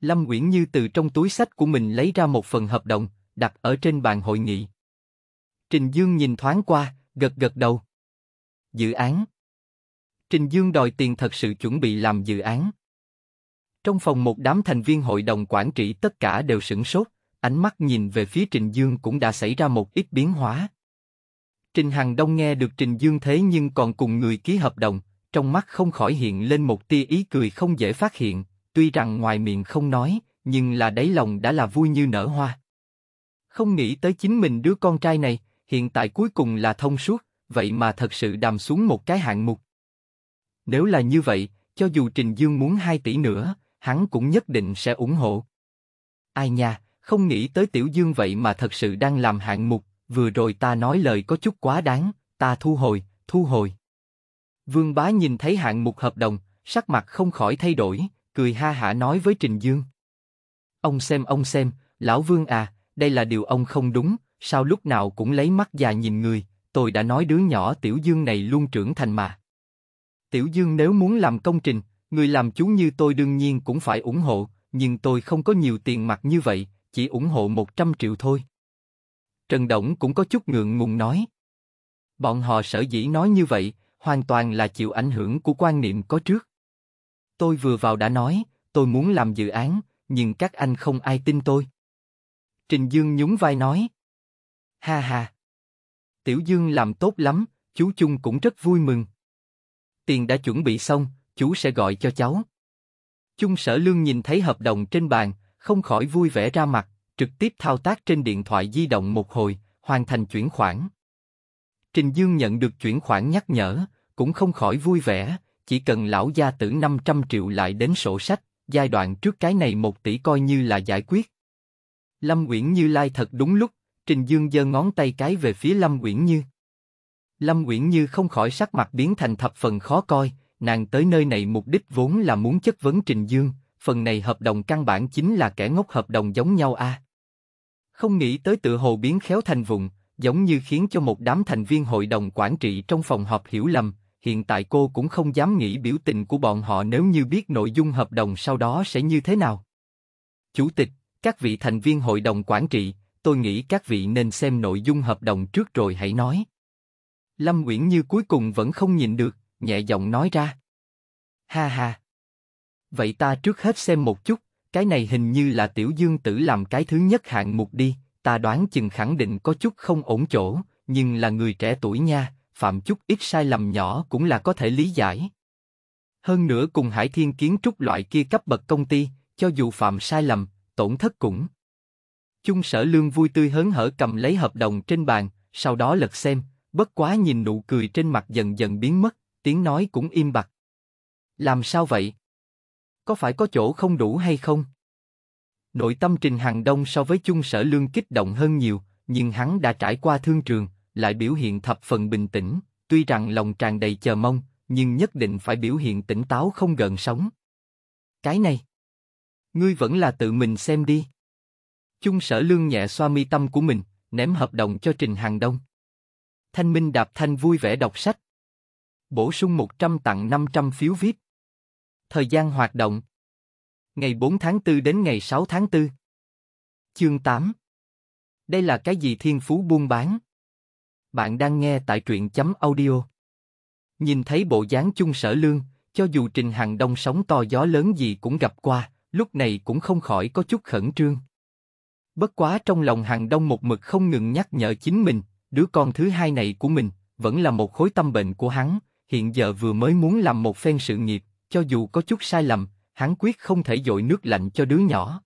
Lâm Uyển Như từ trong túi sách của mình lấy ra một phần hợp đồng, đặt ở trên bàn hội nghị. Trình Dương nhìn thoáng qua, gật gật đầu. Dự án Trình Dương đòi tiền thật sự chuẩn bị làm dự án. Trong phòng một đám thành viên hội đồng quản trị tất cả đều sửng sốt, ánh mắt nhìn về phía Trình Dương cũng đã xảy ra một ít biến hóa. Trình Hằng Đông nghe được Trình Dương thế nhưng còn cùng người ký hợp đồng, trong mắt không khỏi hiện lên một tia ý cười không dễ phát hiện, tuy rằng ngoài miệng không nói, nhưng là đáy lòng đã là vui như nở hoa. Không nghĩ tới chính mình đứa con trai này, hiện tại cuối cùng là thông suốt, vậy mà thật sự đàm xuống một cái hạng mục. Nếu là như vậy, cho dù Trình Dương muốn 2 tỷ nữa, hắn cũng nhất định sẽ ủng hộ. Ai nha, không nghĩ tới Tiểu Dương vậy mà thật sự đang làm hạng mục, vừa rồi ta nói lời có chút quá đáng, ta thu hồi, thu hồi. Vương Bá nhìn thấy hạng mục hợp đồng, sắc mặt không khỏi thay đổi, cười ha hả nói với Trình Dương. Ông xem ông xem, lão Vương à, đây là điều ông không đúng, sao lúc nào cũng lấy mắt già nhìn người, tôi đã nói đứa nhỏ Tiểu Dương này luôn trưởng thành mà. Tiểu Dương nếu muốn làm công trình, người làm chú như tôi đương nhiên cũng phải ủng hộ, nhưng tôi không có nhiều tiền mặt như vậy, chỉ ủng hộ 100 triệu thôi. Trần Đổng cũng có chút ngượng ngùng nói. Bọn họ sở dĩ nói như vậy, hoàn toàn là chịu ảnh hưởng của quan niệm có trước. Tôi vừa vào đã nói, tôi muốn làm dự án, nhưng các anh không ai tin tôi. Trình Dương nhún vai nói. Ha ha. Tiểu Dương làm tốt lắm, chú Chung cũng rất vui mừng. Tiền đã chuẩn bị xong, chú sẽ gọi cho cháu. Chung sở lương nhìn thấy hợp đồng trên bàn, không khỏi vui vẻ ra mặt, trực tiếp thao tác trên điện thoại di động một hồi, hoàn thành chuyển khoản. Trình Dương nhận được chuyển khoản nhắc nhở, cũng không khỏi vui vẻ, chỉ cần lão gia tử 500 triệu lại đến sổ sách, giai đoạn trước cái này một tỷ coi như là giải quyết. Lâm Uyển Như lai like thật đúng lúc, Trình Dương giơ ngón tay cái về phía Lâm Uyển Như. Lâm Uyển Như không khỏi sắc mặt biến thành thập phần khó coi, nàng tới nơi này mục đích vốn là muốn chất vấn Trình Dương, phần này hợp đồng căn bản chính là kẻ ngốc hợp đồng giống nhau a. Không nghĩ tới tự hồ biến khéo thành vùng, giống như khiến cho một đám thành viên hội đồng quản trị trong phòng họp hiểu lầm, hiện tại cô cũng không dám nghĩ biểu tình của bọn họ nếu như biết nội dung hợp đồng sau đó sẽ như thế nào. Chủ tịch, các vị thành viên hội đồng quản trị, tôi nghĩ các vị nên xem nội dung hợp đồng trước rồi hãy nói. Lâm Uyển Như cuối cùng vẫn không nhìn được, nhẹ giọng nói ra. Ha ha, Vậy ta trước hết xem một chút, cái này hình như là tiểu dương tử làm cái thứ nhất hạng mục đi, ta đoán chừng khẳng định có chút không ổn chỗ, nhưng là người trẻ tuổi nha, phạm chút ít sai lầm nhỏ cũng là có thể lý giải. Hơn nữa cùng hải thiên kiến trúc loại kia cấp bậc công ty, cho dù phạm sai lầm, tổn thất cũng. Chung sở lương vui tươi hớn hở cầm lấy hợp đồng trên bàn, sau đó lật xem, bất quá nhìn nụ cười trên mặt dần dần biến mất, tiếng nói cũng im bặt. Làm sao vậy? có phải có chỗ không đủ hay không? Nội tâm Trình Hằng Đông so với chung sở lương kích động hơn nhiều, nhưng hắn đã trải qua thương trường, lại biểu hiện thập phần bình tĩnh, tuy rằng lòng tràn đầy chờ mong, nhưng nhất định phải biểu hiện tỉnh táo không gần sống. Cái này, ngươi vẫn là tự mình xem đi. Chung sở lương nhẹ xoa mi tâm của mình, ném hợp đồng cho Trình hằng Đông. Thanh Minh đạp thanh vui vẻ đọc sách. Bổ sung 100 tặng 500 phiếu viết. Thời gian hoạt động Ngày 4 tháng 4 đến ngày 6 tháng 4 Chương 8 Đây là cái gì thiên phú buôn bán? Bạn đang nghe tại truyện chấm audio Nhìn thấy bộ dáng chung sở lương, cho dù Trình Hằng Đông sóng to gió lớn gì cũng gặp qua, lúc này cũng không khỏi có chút khẩn trương. Bất quá trong lòng Hằng Đông một mực không ngừng nhắc nhở chính mình, đứa con thứ hai này của mình, vẫn là một khối tâm bệnh của hắn, hiện giờ vừa mới muốn làm một phen sự nghiệp, cho dù có chút sai lầm, hắn quyết không thể dội nước lạnh cho đứa nhỏ.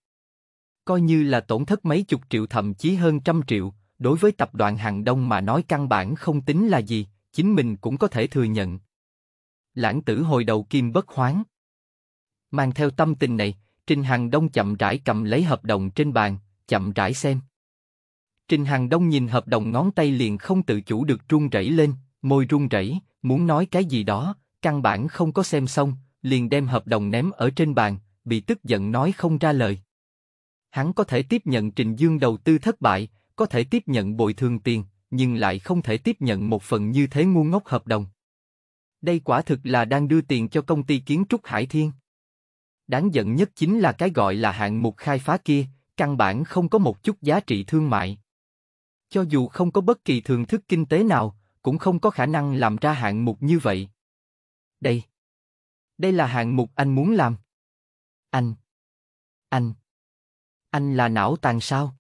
Coi như là tổn thất mấy chục triệu thậm chí hơn trăm triệu, đối với tập đoàn hàng đông mà nói căn bản không tính là gì, chính mình cũng có thể thừa nhận. Lãng tử hồi đầu kim bất hoáng. Mang theo tâm tình này, Trình Hằng Đông chậm rãi cầm lấy hợp đồng trên bàn, chậm rãi xem. Trình Hằng Đông nhìn hợp đồng ngón tay liền không tự chủ được run rẩy lên, môi run rẩy, muốn nói cái gì đó, căn bản không có xem xong, liền đem hợp đồng ném ở trên bàn, bị tức giận nói không ra lời. Hắn có thể tiếp nhận Trình Dương đầu tư thất bại, có thể tiếp nhận bồi thường tiền, nhưng lại không thể tiếp nhận một phần như thế ngu ngốc hợp đồng. Đây quả thực là đang đưa tiền cho công ty kiến trúc Hải Thiên. Đáng giận nhất chính là cái gọi là hạng mục khai phá kia, căn bản không có một chút giá trị thương mại. Cho dù không có bất kỳ thường thức kinh tế nào, cũng không có khả năng làm ra hạng mục như vậy. Đây, đây là hạng mục anh muốn làm. Anh. Anh. Anh là não tàn sao?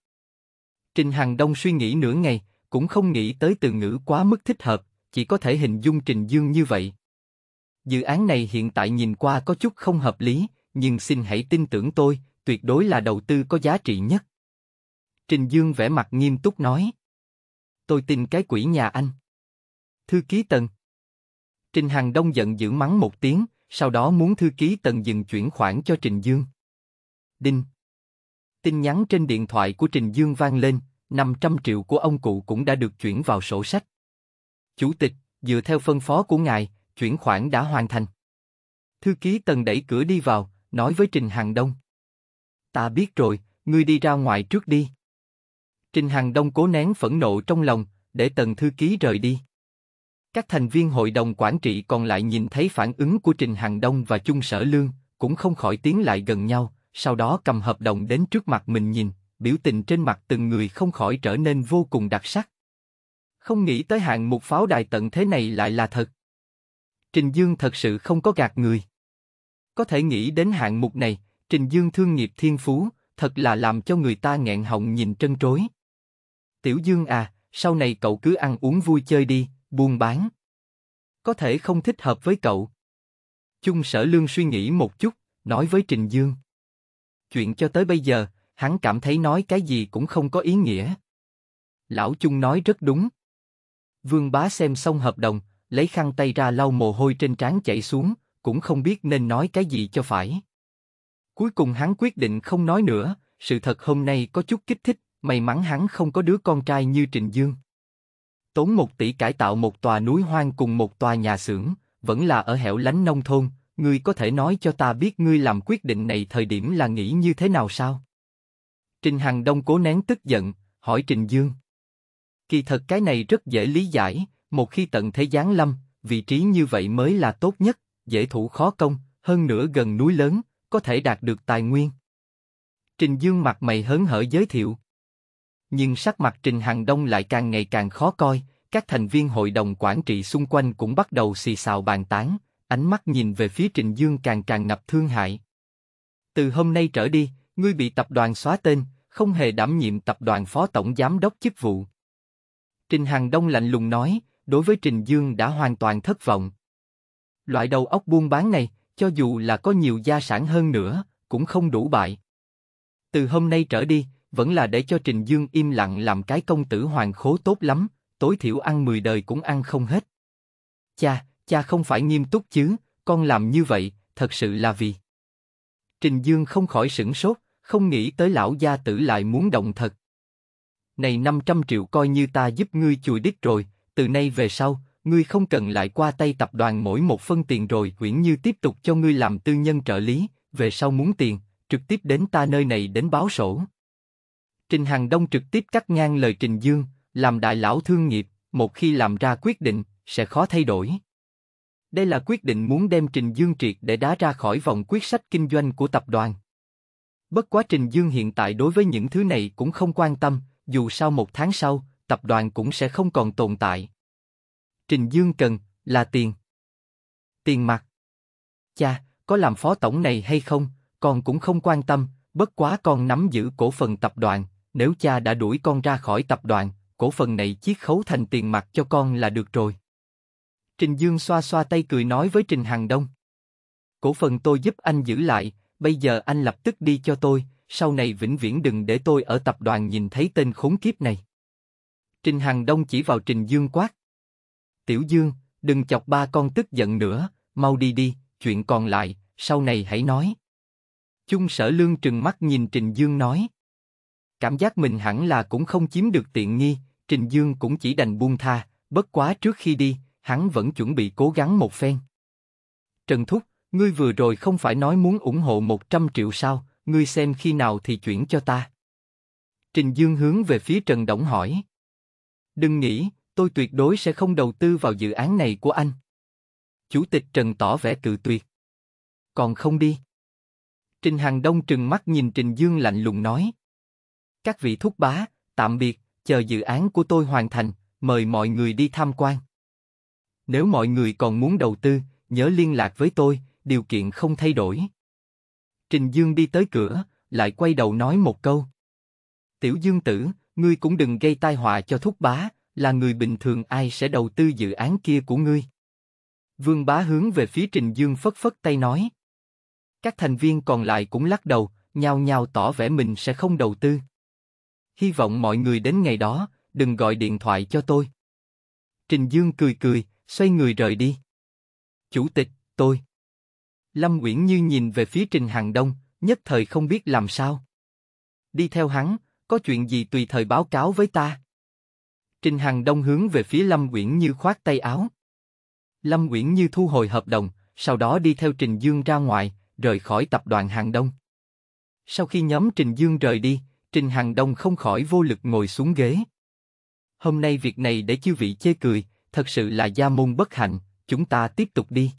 Trình Hằng Đông suy nghĩ nửa ngày, cũng không nghĩ tới từ ngữ quá mức thích hợp, chỉ có thể hình dung Trình Dương như vậy. Dự án này hiện tại nhìn qua có chút không hợp lý, nhưng xin hãy tin tưởng tôi, tuyệt đối là đầu tư có giá trị nhất. Trình Dương vẻ mặt nghiêm túc nói. Tôi tin cái quỷ nhà anh. Thư ký Tần. Trình Hằng Đông giận dữ mắng một tiếng, sau đó muốn thư ký tần dừng chuyển khoản cho Trình Dương. Đinh. Tin nhắn trên điện thoại của Trình Dương vang lên, 500 triệu của ông cụ cũng đã được chuyển vào sổ sách. Chủ tịch, dựa theo phân phó của ngài, chuyển khoản đã hoàn thành. Thư ký Tần đẩy cửa đi vào, nói với Trình Hằng Đông. Ta biết rồi, ngươi đi ra ngoài trước đi. Trình Hằng Đông cố nén phẫn nộ trong lòng, để Tần thư ký rời đi. Các thành viên hội đồng quản trị còn lại nhìn thấy phản ứng của Trình Hằng Đông và Chung Sở Lương, cũng không khỏi tiến lại gần nhau, sau đó cầm hợp đồng đến trước mặt mình nhìn, biểu tình trên mặt từng người không khỏi trở nên vô cùng đặc sắc. Không nghĩ tới hạng mục pháo đài tận thế này lại là thật. Trình Dương thật sự không có gạt người. Có thể nghĩ đến hạng mục này, Trình Dương thương nghiệp thiên phú, thật là làm cho người ta nghẹn họng nhìn trân trối. Tiểu Dương à, sau này cậu cứ ăn uống vui chơi đi, buôn bán. Có thể không thích hợp với cậu. Chung sở lương suy nghĩ một chút, nói với Trình Dương. Chuyện cho tới bây giờ, hắn cảm thấy nói cái gì cũng không có ý nghĩa. Lão Chung nói rất đúng. Vương Bá xem xong hợp đồng, lấy khăn tay ra lau mồ hôi trên trán chảy xuống, cũng không biết nên nói cái gì cho phải. Cuối cùng hắn quyết định không nói nữa, sự thật hôm nay có chút kích thích, may mắn hắn không có đứa con trai như Trình Dương tốn một tỷ cải tạo một tòa núi hoang cùng một tòa nhà xưởng, vẫn là ở hẻo lánh nông thôn, ngươi có thể nói cho ta biết ngươi làm quyết định này thời điểm là nghĩ như thế nào sao? Trình Hằng Đông cố nén tức giận, hỏi Trình Dương. Kỳ thật cái này rất dễ lý giải, một khi tận thế giáng lâm, vị trí như vậy mới là tốt nhất, dễ thủ khó công, hơn nữa gần núi lớn, có thể đạt được tài nguyên. Trình Dương mặt mày hớn hở giới thiệu. Nhưng sắc mặt Trình Hằng Đông lại càng ngày càng khó coi, các thành viên hội đồng quản trị xung quanh cũng bắt đầu xì xào bàn tán, ánh mắt nhìn về phía Trình Dương càng càng ngập thương hại. Từ hôm nay trở đi, ngươi bị tập đoàn xóa tên, không hề đảm nhiệm tập đoàn phó tổng giám đốc chức vụ. Trình Hằng Đông lạnh lùng nói, đối với Trình Dương đã hoàn toàn thất vọng. Loại đầu óc buôn bán này, cho dù là có nhiều gia sản hơn nữa, cũng không đủ bại. Từ hôm nay trở đi, vẫn là để cho Trình Dương im lặng làm cái công tử hoàng khố tốt lắm, tối thiểu ăn 10 đời cũng ăn không hết. Cha, cha không phải nghiêm túc chứ, con làm như vậy, thật sự là vì... Trình Dương không khỏi sửng sốt, không nghĩ tới lão gia tử lại muốn động thật. Này 500 triệu coi như ta giúp ngươi chùi đít rồi, từ nay về sau, ngươi không cần lại qua tay tập đoàn mỗi một phân tiền rồi, quyển Như tiếp tục cho ngươi làm tư nhân trợ lý, về sau muốn tiền, trực tiếp đến ta nơi này đến báo sổ. Trình Hằng Đông trực tiếp cắt ngang lời Trình Dương, làm đại lão thương nghiệp, một khi làm ra quyết định, sẽ khó thay đổi. Đây là quyết định muốn đem Trình Dương triệt để đá ra khỏi vòng quyết sách kinh doanh của tập đoàn. Bất quá Trình Dương hiện tại đối với những thứ này cũng không quan tâm, dù sau một tháng sau, tập đoàn cũng sẽ không còn tồn tại. Trình Dương cần là tiền. Tiền mặt. Cha, có làm phó tổng này hay không, con cũng không quan tâm, bất quá con nắm giữ cổ phần tập đoàn, nếu cha đã đuổi con ra khỏi tập đoàn, cổ phần này chiết khấu thành tiền mặt cho con là được rồi. Trình Dương xoa xoa tay cười nói với Trình Hằng Đông. Cổ phần tôi giúp anh giữ lại, bây giờ anh lập tức đi cho tôi, sau này vĩnh viễn đừng để tôi ở tập đoàn nhìn thấy tên khốn kiếp này. Trình Hằng Đông chỉ vào Trình Dương quát. Tiểu Dương, đừng chọc ba con tức giận nữa, mau đi đi, chuyện còn lại, sau này hãy nói. Chung sở lương trừng mắt nhìn Trình Dương nói. Cảm giác mình hẳn là cũng không chiếm được tiện nghi, Trình Dương cũng chỉ đành buông tha, bất quá trước khi đi, hắn vẫn chuẩn bị cố gắng một phen. Trần Thúc, ngươi vừa rồi không phải nói muốn ủng hộ 100 triệu sao, ngươi xem khi nào thì chuyển cho ta. Trình Dương hướng về phía Trần Đổng hỏi. Đừng nghĩ, tôi tuyệt đối sẽ không đầu tư vào dự án này của anh. Chủ tịch Trần tỏ vẻ cự tuyệt. Còn không đi. Trình Hàng Đông trừng mắt nhìn Trình Dương lạnh lùng nói. Các vị thúc bá, tạm biệt, chờ dự án của tôi hoàn thành, mời mọi người đi tham quan. Nếu mọi người còn muốn đầu tư, nhớ liên lạc với tôi, điều kiện không thay đổi. Trình Dương đi tới cửa, lại quay đầu nói một câu. Tiểu Dương Tử, ngươi cũng đừng gây tai họa cho thúc bá, là người bình thường ai sẽ đầu tư dự án kia của ngươi. Vương Bá hướng về phía Trình Dương phất phất tay nói. Các thành viên còn lại cũng lắc đầu, nhao nhao tỏ vẻ mình sẽ không đầu tư hy vọng mọi người đến ngày đó, đừng gọi điện thoại cho tôi. Trình Dương cười cười, xoay người rời đi. Chủ tịch, tôi. Lâm Uyển Như nhìn về phía Trình Hằng Đông, nhất thời không biết làm sao. Đi theo hắn, có chuyện gì tùy thời báo cáo với ta. Trình Hằng Đông hướng về phía Lâm Uyển Như khoát tay áo. Lâm Uyển Như thu hồi hợp đồng, sau đó đi theo Trình Dương ra ngoài, rời khỏi tập đoàn Hằng Đông. Sau khi nhóm Trình Dương rời đi, Trình Hằng Đông không khỏi vô lực ngồi xuống ghế. Hôm nay việc này để chư vị chê cười, thật sự là gia môn bất hạnh, chúng ta tiếp tục đi.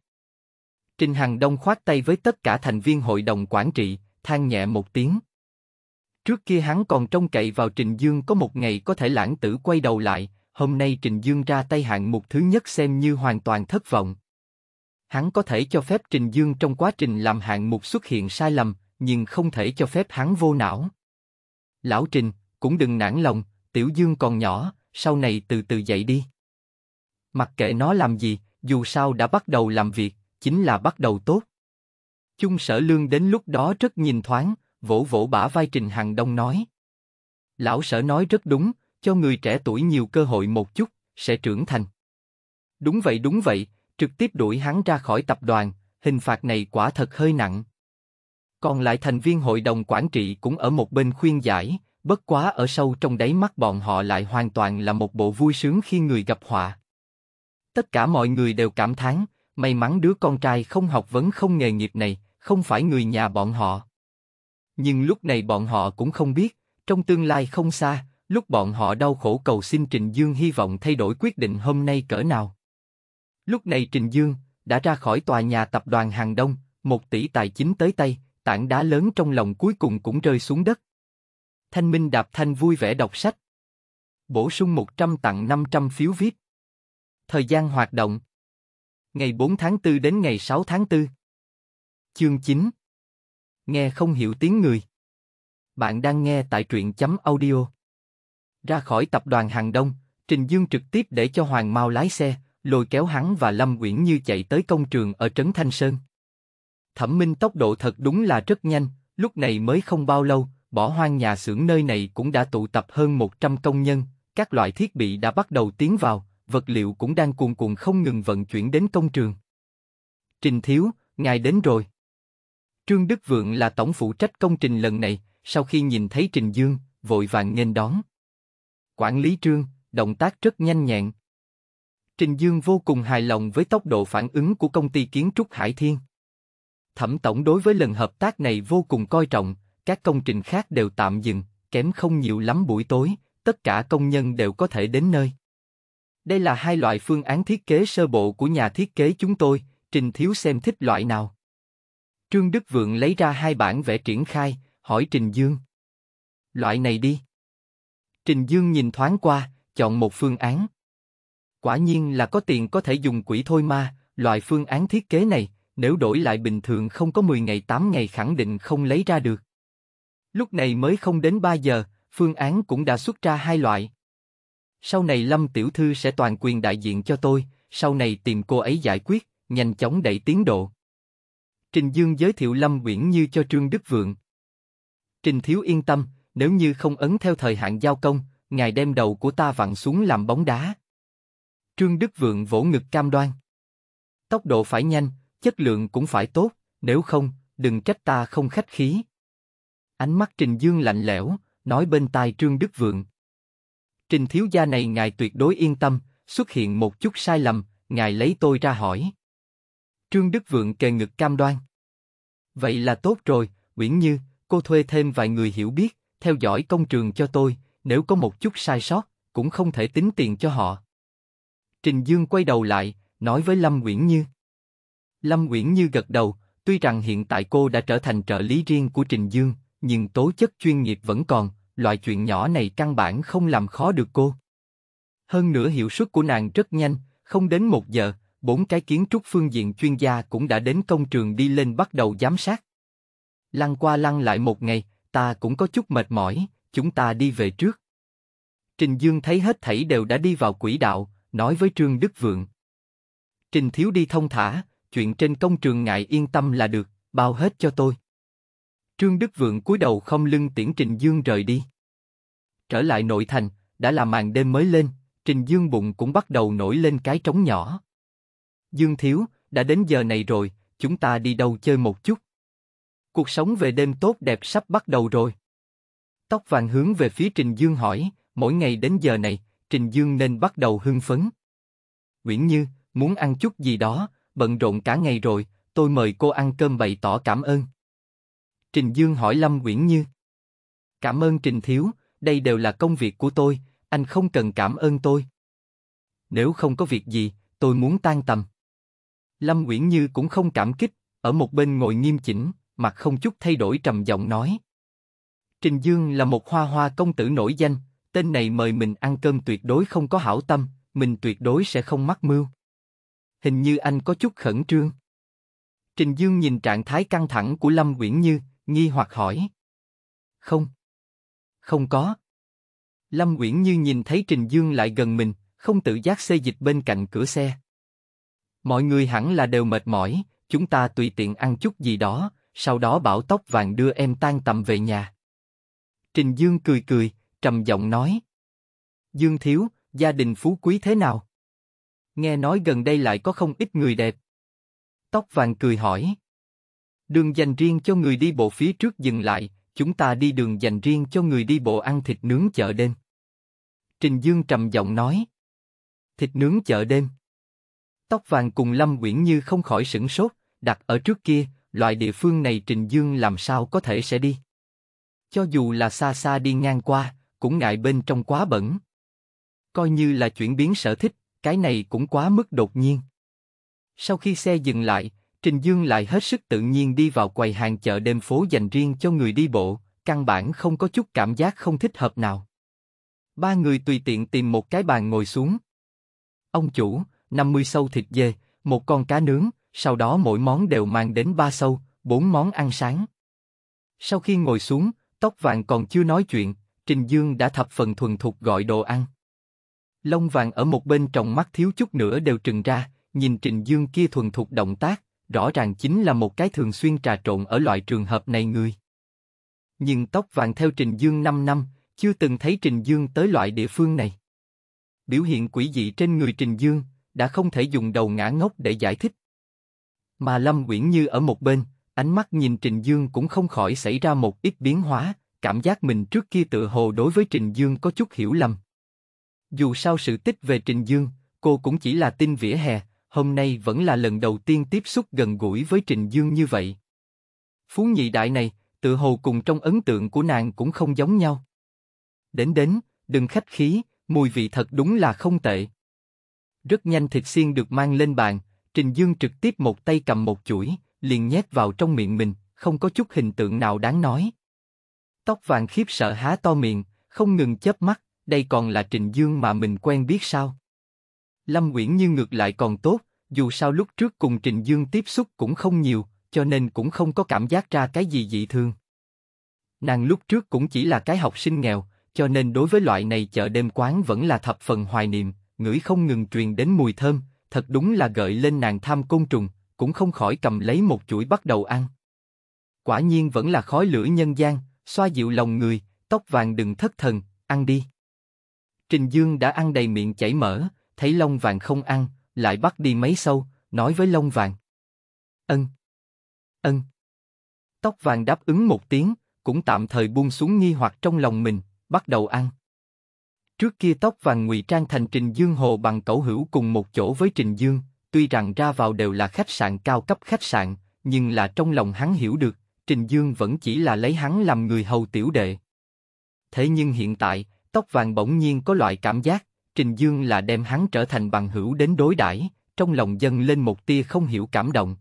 Trình Hằng Đông khoát tay với tất cả thành viên hội đồng quản trị, than nhẹ một tiếng. Trước kia hắn còn trông cậy vào Trình Dương có một ngày có thể lãng tử quay đầu lại, hôm nay Trình Dương ra tay hạng mục thứ nhất xem như hoàn toàn thất vọng. Hắn có thể cho phép Trình Dương trong quá trình làm hạng mục xuất hiện sai lầm, nhưng không thể cho phép hắn vô não. Lão Trình, cũng đừng nản lòng, Tiểu Dương còn nhỏ, sau này từ từ dậy đi. Mặc kệ nó làm gì, dù sao đã bắt đầu làm việc, chính là bắt đầu tốt. Chung sở lương đến lúc đó rất nhìn thoáng, vỗ vỗ bả vai Trình Hằng Đông nói. Lão sở nói rất đúng, cho người trẻ tuổi nhiều cơ hội một chút, sẽ trưởng thành. Đúng vậy đúng vậy, trực tiếp đuổi hắn ra khỏi tập đoàn, hình phạt này quả thật hơi nặng còn lại thành viên hội đồng quản trị cũng ở một bên khuyên giải, bất quá ở sâu trong đáy mắt bọn họ lại hoàn toàn là một bộ vui sướng khi người gặp họa. Tất cả mọi người đều cảm thán, may mắn đứa con trai không học vấn không nghề nghiệp này, không phải người nhà bọn họ. Nhưng lúc này bọn họ cũng không biết, trong tương lai không xa, lúc bọn họ đau khổ cầu xin Trình Dương hy vọng thay đổi quyết định hôm nay cỡ nào. Lúc này Trình Dương đã ra khỏi tòa nhà tập đoàn Hàng Đông, một tỷ tài chính tới tay, tảng đá lớn trong lòng cuối cùng cũng rơi xuống đất. Thanh Minh Đạp Thanh vui vẻ đọc sách. Bổ sung 100 tặng 500 phiếu viết. Thời gian hoạt động. Ngày 4 tháng 4 đến ngày 6 tháng 4. Chương 9. Nghe không hiểu tiếng người. Bạn đang nghe tại truyện chấm audio. Ra khỏi tập đoàn Hàng Đông, Trình Dương trực tiếp để cho Hoàng Mao lái xe, lôi kéo hắn và Lâm Uyển Như chạy tới công trường ở Trấn Thanh Sơn. Thẩm Minh tốc độ thật đúng là rất nhanh, lúc này mới không bao lâu, bỏ hoang nhà xưởng nơi này cũng đã tụ tập hơn 100 công nhân, các loại thiết bị đã bắt đầu tiến vào, vật liệu cũng đang cuồn cuộn không ngừng vận chuyển đến công trường. Trình Thiếu, ngài đến rồi. Trương Đức Vượng là tổng phụ trách công trình lần này, sau khi nhìn thấy Trình Dương, vội vàng nghênh đón. Quản lý Trương, động tác rất nhanh nhẹn. Trình Dương vô cùng hài lòng với tốc độ phản ứng của công ty kiến trúc Hải Thiên. Thẩm Tổng đối với lần hợp tác này vô cùng coi trọng, các công trình khác đều tạm dừng, kém không nhiều lắm buổi tối, tất cả công nhân đều có thể đến nơi. Đây là hai loại phương án thiết kế sơ bộ của nhà thiết kế chúng tôi, Trình Thiếu xem thích loại nào. Trương Đức Vượng lấy ra hai bản vẽ triển khai, hỏi Trình Dương. Loại này đi. Trình Dương nhìn thoáng qua, chọn một phương án. Quả nhiên là có tiền có thể dùng quỹ thôi mà, loại phương án thiết kế này, nếu đổi lại bình thường không có 10 ngày 8 ngày khẳng định không lấy ra được. Lúc này mới không đến 3 giờ, phương án cũng đã xuất ra hai loại. Sau này Lâm Tiểu Thư sẽ toàn quyền đại diện cho tôi, sau này tìm cô ấy giải quyết, nhanh chóng đẩy tiến độ. Trình Dương giới thiệu Lâm Uyển Như cho Trương Đức Vượng. Trình Thiếu yên tâm, nếu như không ấn theo thời hạn giao công, ngài đem đầu của ta vặn xuống làm bóng đá. Trương Đức Vượng vỗ ngực cam đoan. Tốc độ phải nhanh, chất lượng cũng phải tốt, nếu không, đừng trách ta không khách khí. Ánh mắt Trình Dương lạnh lẽo, nói bên tai Trương Đức Vượng. Trình thiếu gia này ngài tuyệt đối yên tâm, xuất hiện một chút sai lầm, ngài lấy tôi ra hỏi. Trương Đức Vượng kề ngực cam đoan. Vậy là tốt rồi, nguyễn Như, cô thuê thêm vài người hiểu biết, theo dõi công trường cho tôi, nếu có một chút sai sót, cũng không thể tính tiền cho họ. Trình Dương quay đầu lại, nói với Lâm nguyễn Như. Lâm Uyển Như gật đầu, tuy rằng hiện tại cô đã trở thành trợ lý riêng của Trình Dương, nhưng tố chất chuyên nghiệp vẫn còn, loại chuyện nhỏ này căn bản không làm khó được cô. Hơn nữa hiệu suất của nàng rất nhanh, không đến một giờ, bốn cái kiến trúc phương diện chuyên gia cũng đã đến công trường đi lên bắt đầu giám sát. Lăn qua lăn lại một ngày, ta cũng có chút mệt mỏi, chúng ta đi về trước. Trình Dương thấy hết thảy đều đã đi vào quỹ đạo, nói với Trương Đức Vượng. Trình Thiếu đi thông thả, chuyện trên công trường ngại yên tâm là được, bao hết cho tôi. Trương Đức Vượng cúi đầu không lưng tiễn Trình Dương rời đi. Trở lại nội thành, đã là màn đêm mới lên, Trình Dương bụng cũng bắt đầu nổi lên cái trống nhỏ. Dương Thiếu, đã đến giờ này rồi, chúng ta đi đâu chơi một chút. Cuộc sống về đêm tốt đẹp sắp bắt đầu rồi. Tóc vàng hướng về phía Trình Dương hỏi, mỗi ngày đến giờ này, Trình Dương nên bắt đầu hưng phấn. Nguyễn Như, muốn ăn chút gì đó, bận rộn cả ngày rồi, tôi mời cô ăn cơm bày tỏ cảm ơn. Trình Dương hỏi Lâm Uyển Như. Cảm ơn Trình Thiếu, đây đều là công việc của tôi, anh không cần cảm ơn tôi. Nếu không có việc gì, tôi muốn tan tầm. Lâm Uyển Như cũng không cảm kích, ở một bên ngồi nghiêm chỉnh, mặt không chút thay đổi trầm giọng nói. Trình Dương là một hoa hoa công tử nổi danh, tên này mời mình ăn cơm tuyệt đối không có hảo tâm, mình tuyệt đối sẽ không mắc mưu hình như anh có chút khẩn trương. Trình Dương nhìn trạng thái căng thẳng của Lâm Uyển Như, nghi hoặc hỏi. Không. Không có. Lâm Uyển Như nhìn thấy Trình Dương lại gần mình, không tự giác xê dịch bên cạnh cửa xe. Mọi người hẳn là đều mệt mỏi, chúng ta tùy tiện ăn chút gì đó, sau đó bảo tóc vàng đưa em tan tầm về nhà. Trình Dương cười cười, trầm giọng nói. Dương Thiếu, gia đình phú quý thế nào? Nghe nói gần đây lại có không ít người đẹp. Tóc vàng cười hỏi. Đường dành riêng cho người đi bộ phía trước dừng lại, chúng ta đi đường dành riêng cho người đi bộ ăn thịt nướng chợ đêm. Trình Dương trầm giọng nói. Thịt nướng chợ đêm. Tóc vàng cùng Lâm Uyển Như không khỏi sửng sốt, đặt ở trước kia, loại địa phương này Trình Dương làm sao có thể sẽ đi. Cho dù là xa xa đi ngang qua, cũng ngại bên trong quá bẩn. Coi như là chuyển biến sở thích, cái này cũng quá mức đột nhiên. Sau khi xe dừng lại, Trình Dương lại hết sức tự nhiên đi vào quầy hàng chợ đêm phố dành riêng cho người đi bộ, căn bản không có chút cảm giác không thích hợp nào. Ba người tùy tiện tìm một cái bàn ngồi xuống. Ông chủ, 50 sâu thịt dê, một con cá nướng, sau đó mỗi món đều mang đến ba sâu, bốn món ăn sáng. Sau khi ngồi xuống, tóc vàng còn chưa nói chuyện, Trình Dương đã thập phần thuần thục gọi đồ ăn. Lông vàng ở một bên trong mắt thiếu chút nữa đều trừng ra, nhìn Trịnh Dương kia thuần thục động tác, rõ ràng chính là một cái thường xuyên trà trộn ở loại trường hợp này người. Nhưng tóc vàng theo Trình Dương 5 năm, chưa từng thấy Trình Dương tới loại địa phương này. Biểu hiện quỷ dị trên người Trình Dương đã không thể dùng đầu ngã ngốc để giải thích. Mà Lâm Quyển Như ở một bên, ánh mắt nhìn Trình Dương cũng không khỏi xảy ra một ít biến hóa, cảm giác mình trước kia tự hồ đối với Trình Dương có chút hiểu lầm. Dù sao sự tích về Trình Dương, cô cũng chỉ là tin vỉa hè, hôm nay vẫn là lần đầu tiên tiếp xúc gần gũi với Trình Dương như vậy. Phú nhị đại này, tự hồ cùng trong ấn tượng của nàng cũng không giống nhau. Đến đến, đừng khách khí, mùi vị thật đúng là không tệ. Rất nhanh thịt xiên được mang lên bàn, Trình Dương trực tiếp một tay cầm một chuỗi, liền nhét vào trong miệng mình, không có chút hình tượng nào đáng nói. Tóc vàng khiếp sợ há to miệng, không ngừng chớp mắt, đây còn là Trình Dương mà mình quen biết sao? Lâm Uyển Như ngược lại còn tốt, dù sao lúc trước cùng Trình Dương tiếp xúc cũng không nhiều, cho nên cũng không có cảm giác ra cái gì dị thường. Nàng lúc trước cũng chỉ là cái học sinh nghèo, cho nên đối với loại này chợ đêm quán vẫn là thập phần hoài niệm, ngửi không ngừng truyền đến mùi thơm, thật đúng là gợi lên nàng tham côn trùng, cũng không khỏi cầm lấy một chuỗi bắt đầu ăn. Quả nhiên vẫn là khói lửa nhân gian, xoa dịu lòng người, tóc vàng đừng thất thần, ăn đi. Trình Dương đã ăn đầy miệng chảy mỡ, thấy Long vàng không ăn, lại bắt đi mấy sâu, nói với Long vàng. Ân. Ân. Tóc vàng đáp ứng một tiếng, cũng tạm thời buông xuống nghi hoặc trong lòng mình, bắt đầu ăn. Trước kia tóc vàng ngụy trang thành Trình Dương Hồ bằng cẩu hữu cùng một chỗ với Trình Dương, tuy rằng ra vào đều là khách sạn cao cấp khách sạn, nhưng là trong lòng hắn hiểu được, Trình Dương vẫn chỉ là lấy hắn làm người hầu tiểu đệ. Thế nhưng hiện tại, tóc vàng bỗng nhiên có loại cảm giác, Trình Dương là đem hắn trở thành bằng hữu đến đối đãi, trong lòng dâng lên một tia không hiểu cảm động.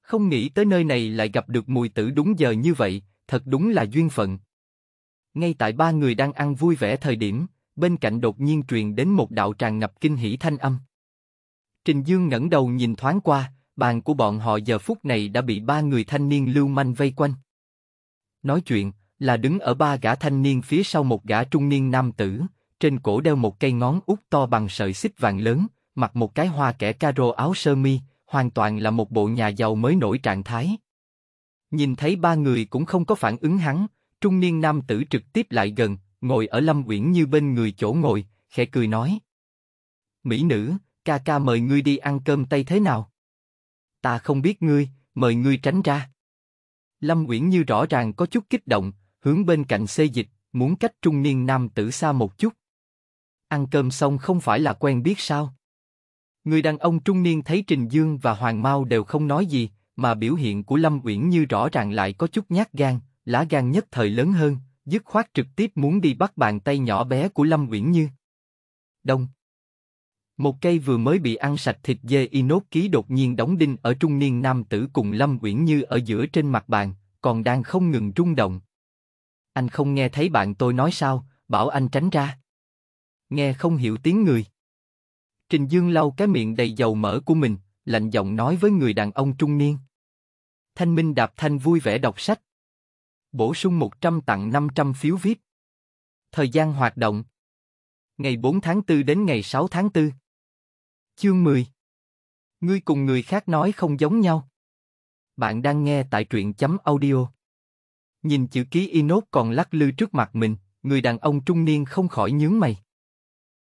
Không nghĩ tới nơi này lại gặp được mùi tử đúng giờ như vậy, thật đúng là duyên phận. Ngay tại ba người đang ăn vui vẻ thời điểm, bên cạnh đột nhiên truyền đến một đạo tràn ngập kinh hỉ thanh âm. Trình Dương ngẩng đầu nhìn thoáng qua, bàn của bọn họ giờ phút này đã bị ba người thanh niên lưu manh vây quanh. Nói chuyện, là đứng ở ba gã thanh niên phía sau một gã trung niên nam tử, trên cổ đeo một cây ngón út to bằng sợi xích vàng lớn, mặc một cái hoa kẻ caro áo sơ mi, hoàn toàn là một bộ nhà giàu mới nổi trạng thái. Nhìn thấy ba người cũng không có phản ứng hắn, trung niên nam tử trực tiếp lại gần, ngồi ở lâm uyển như bên người chỗ ngồi, khẽ cười nói. Mỹ nữ, ca ca mời ngươi đi ăn cơm tây thế nào? Ta không biết ngươi, mời ngươi tránh ra. Lâm Uyển Như rõ ràng có chút kích động, hướng bên cạnh xê dịch, muốn cách trung niên nam tử xa một chút. Ăn cơm xong không phải là quen biết sao? Người đàn ông trung niên thấy Trình Dương và Hoàng Mao đều không nói gì, mà biểu hiện của Lâm Uyển như rõ ràng lại có chút nhát gan, lá gan nhất thời lớn hơn, dứt khoát trực tiếp muốn đi bắt bàn tay nhỏ bé của Lâm Uyển Như. Đông. Một cây vừa mới bị ăn sạch thịt dê inox ký đột nhiên đóng đinh ở trung niên nam tử cùng Lâm Uyển Như ở giữa trên mặt bàn, còn đang không ngừng rung động. Anh không nghe thấy bạn tôi nói sao, bảo anh tránh ra. Nghe không hiểu tiếng người. Trình Dương lau cái miệng đầy dầu mỡ của mình, lạnh giọng nói với người đàn ông trung niên. Thanh Minh Đạp Thanh vui vẻ đọc sách. Bổ sung 100 tặng 500 phiếu viết Thời gian hoạt động. Ngày 4 tháng 4 đến ngày 6 tháng 4. Chương 10. Ngươi cùng người khác nói không giống nhau. Bạn đang nghe tại truyện chấm audio. Nhìn chữ ký inox còn lắc lư trước mặt mình, người đàn ông trung niên không khỏi nhướng mày.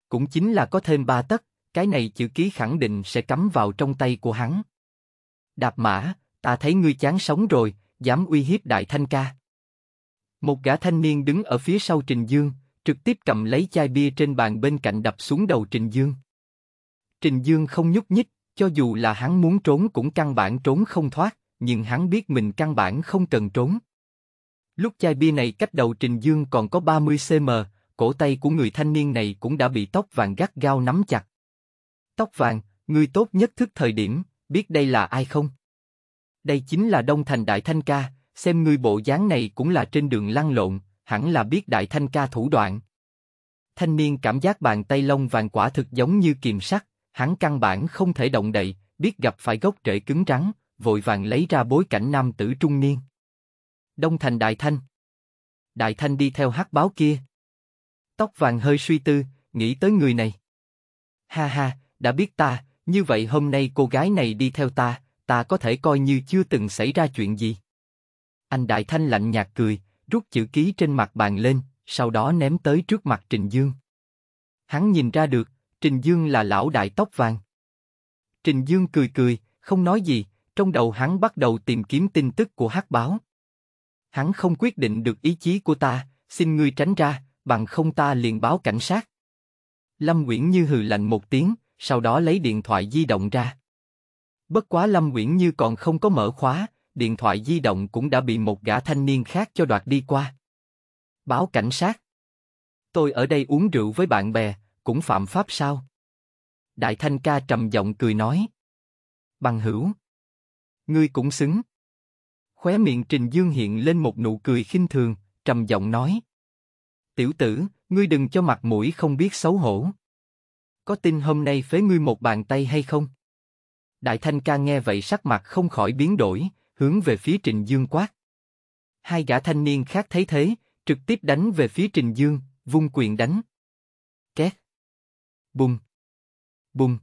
Cũng chính là có thêm ba tấc, cái này chữ ký khẳng định sẽ cắm vào trong tay của hắn. Đạp mã, ta thấy ngươi chán sống rồi, dám uy hiếp đại thanh ca. Một gã thanh niên đứng ở phía sau Trình Dương, trực tiếp cầm lấy chai bia trên bàn bên cạnh đập xuống đầu Trình Dương. Trình Dương không nhúc nhích, cho dù là hắn muốn trốn cũng căn bản trốn không thoát, nhưng hắn biết mình căn bản không cần trốn. Lúc chai bia này cách đầu Trình Dương còn có 30cm, cổ tay của người thanh niên này cũng đã bị tóc vàng gắt gao nắm chặt. Tóc vàng, người tốt nhất thức thời điểm, biết đây là ai không? Đây chính là Đông Thành Đại Thanh Ca, xem người bộ dáng này cũng là trên đường lăn lộn, hẳn là biết Đại Thanh Ca thủ đoạn. Thanh niên cảm giác bàn tay lông vàng quả thực giống như kiềm sắt, hắn căn bản không thể động đậy, biết gặp phải gốc rễ cứng rắn, vội vàng lấy ra bối cảnh nam tử trung niên. Đông Thành Đại Thanh. Đại Thanh đi theo hắc báo kia. Tóc vàng hơi suy tư, nghĩ tới người này. Ha ha, đã biết ta, như vậy hôm nay cô gái này đi theo ta, ta có thể coi như chưa từng xảy ra chuyện gì. Anh Đại Thanh lạnh nhạt cười, rút chữ ký trên mặt bàn lên, sau đó ném tới trước mặt Trình Dương. Hắn nhìn ra được, Trình Dương là lão đại tóc vàng. Trình Dương cười cười, không nói gì, trong đầu hắn bắt đầu tìm kiếm tin tức của hắc báo hắn không quyết định được ý chí của ta, xin ngươi tránh ra, bằng không ta liền báo cảnh sát. Lâm Nguyễn Như hừ lạnh một tiếng, sau đó lấy điện thoại di động ra. Bất quá Lâm Nguyễn Như còn không có mở khóa, điện thoại di động cũng đã bị một gã thanh niên khác cho đoạt đi qua. Báo cảnh sát. Tôi ở đây uống rượu với bạn bè, cũng phạm pháp sao? Đại Thanh ca trầm giọng cười nói. Bằng hữu. Ngươi cũng xứng. Khóe miệng Trình Dương hiện lên một nụ cười khinh thường, trầm giọng nói. Tiểu tử, ngươi đừng cho mặt mũi không biết xấu hổ. Có tin hôm nay phế ngươi một bàn tay hay không? Đại Thanh ca nghe vậy sắc mặt không khỏi biến đổi, hướng về phía Trình Dương quát. Hai gã thanh niên khác thấy thế, trực tiếp đánh về phía Trình Dương, vung quyền đánh. Két. Bùng. Bùng.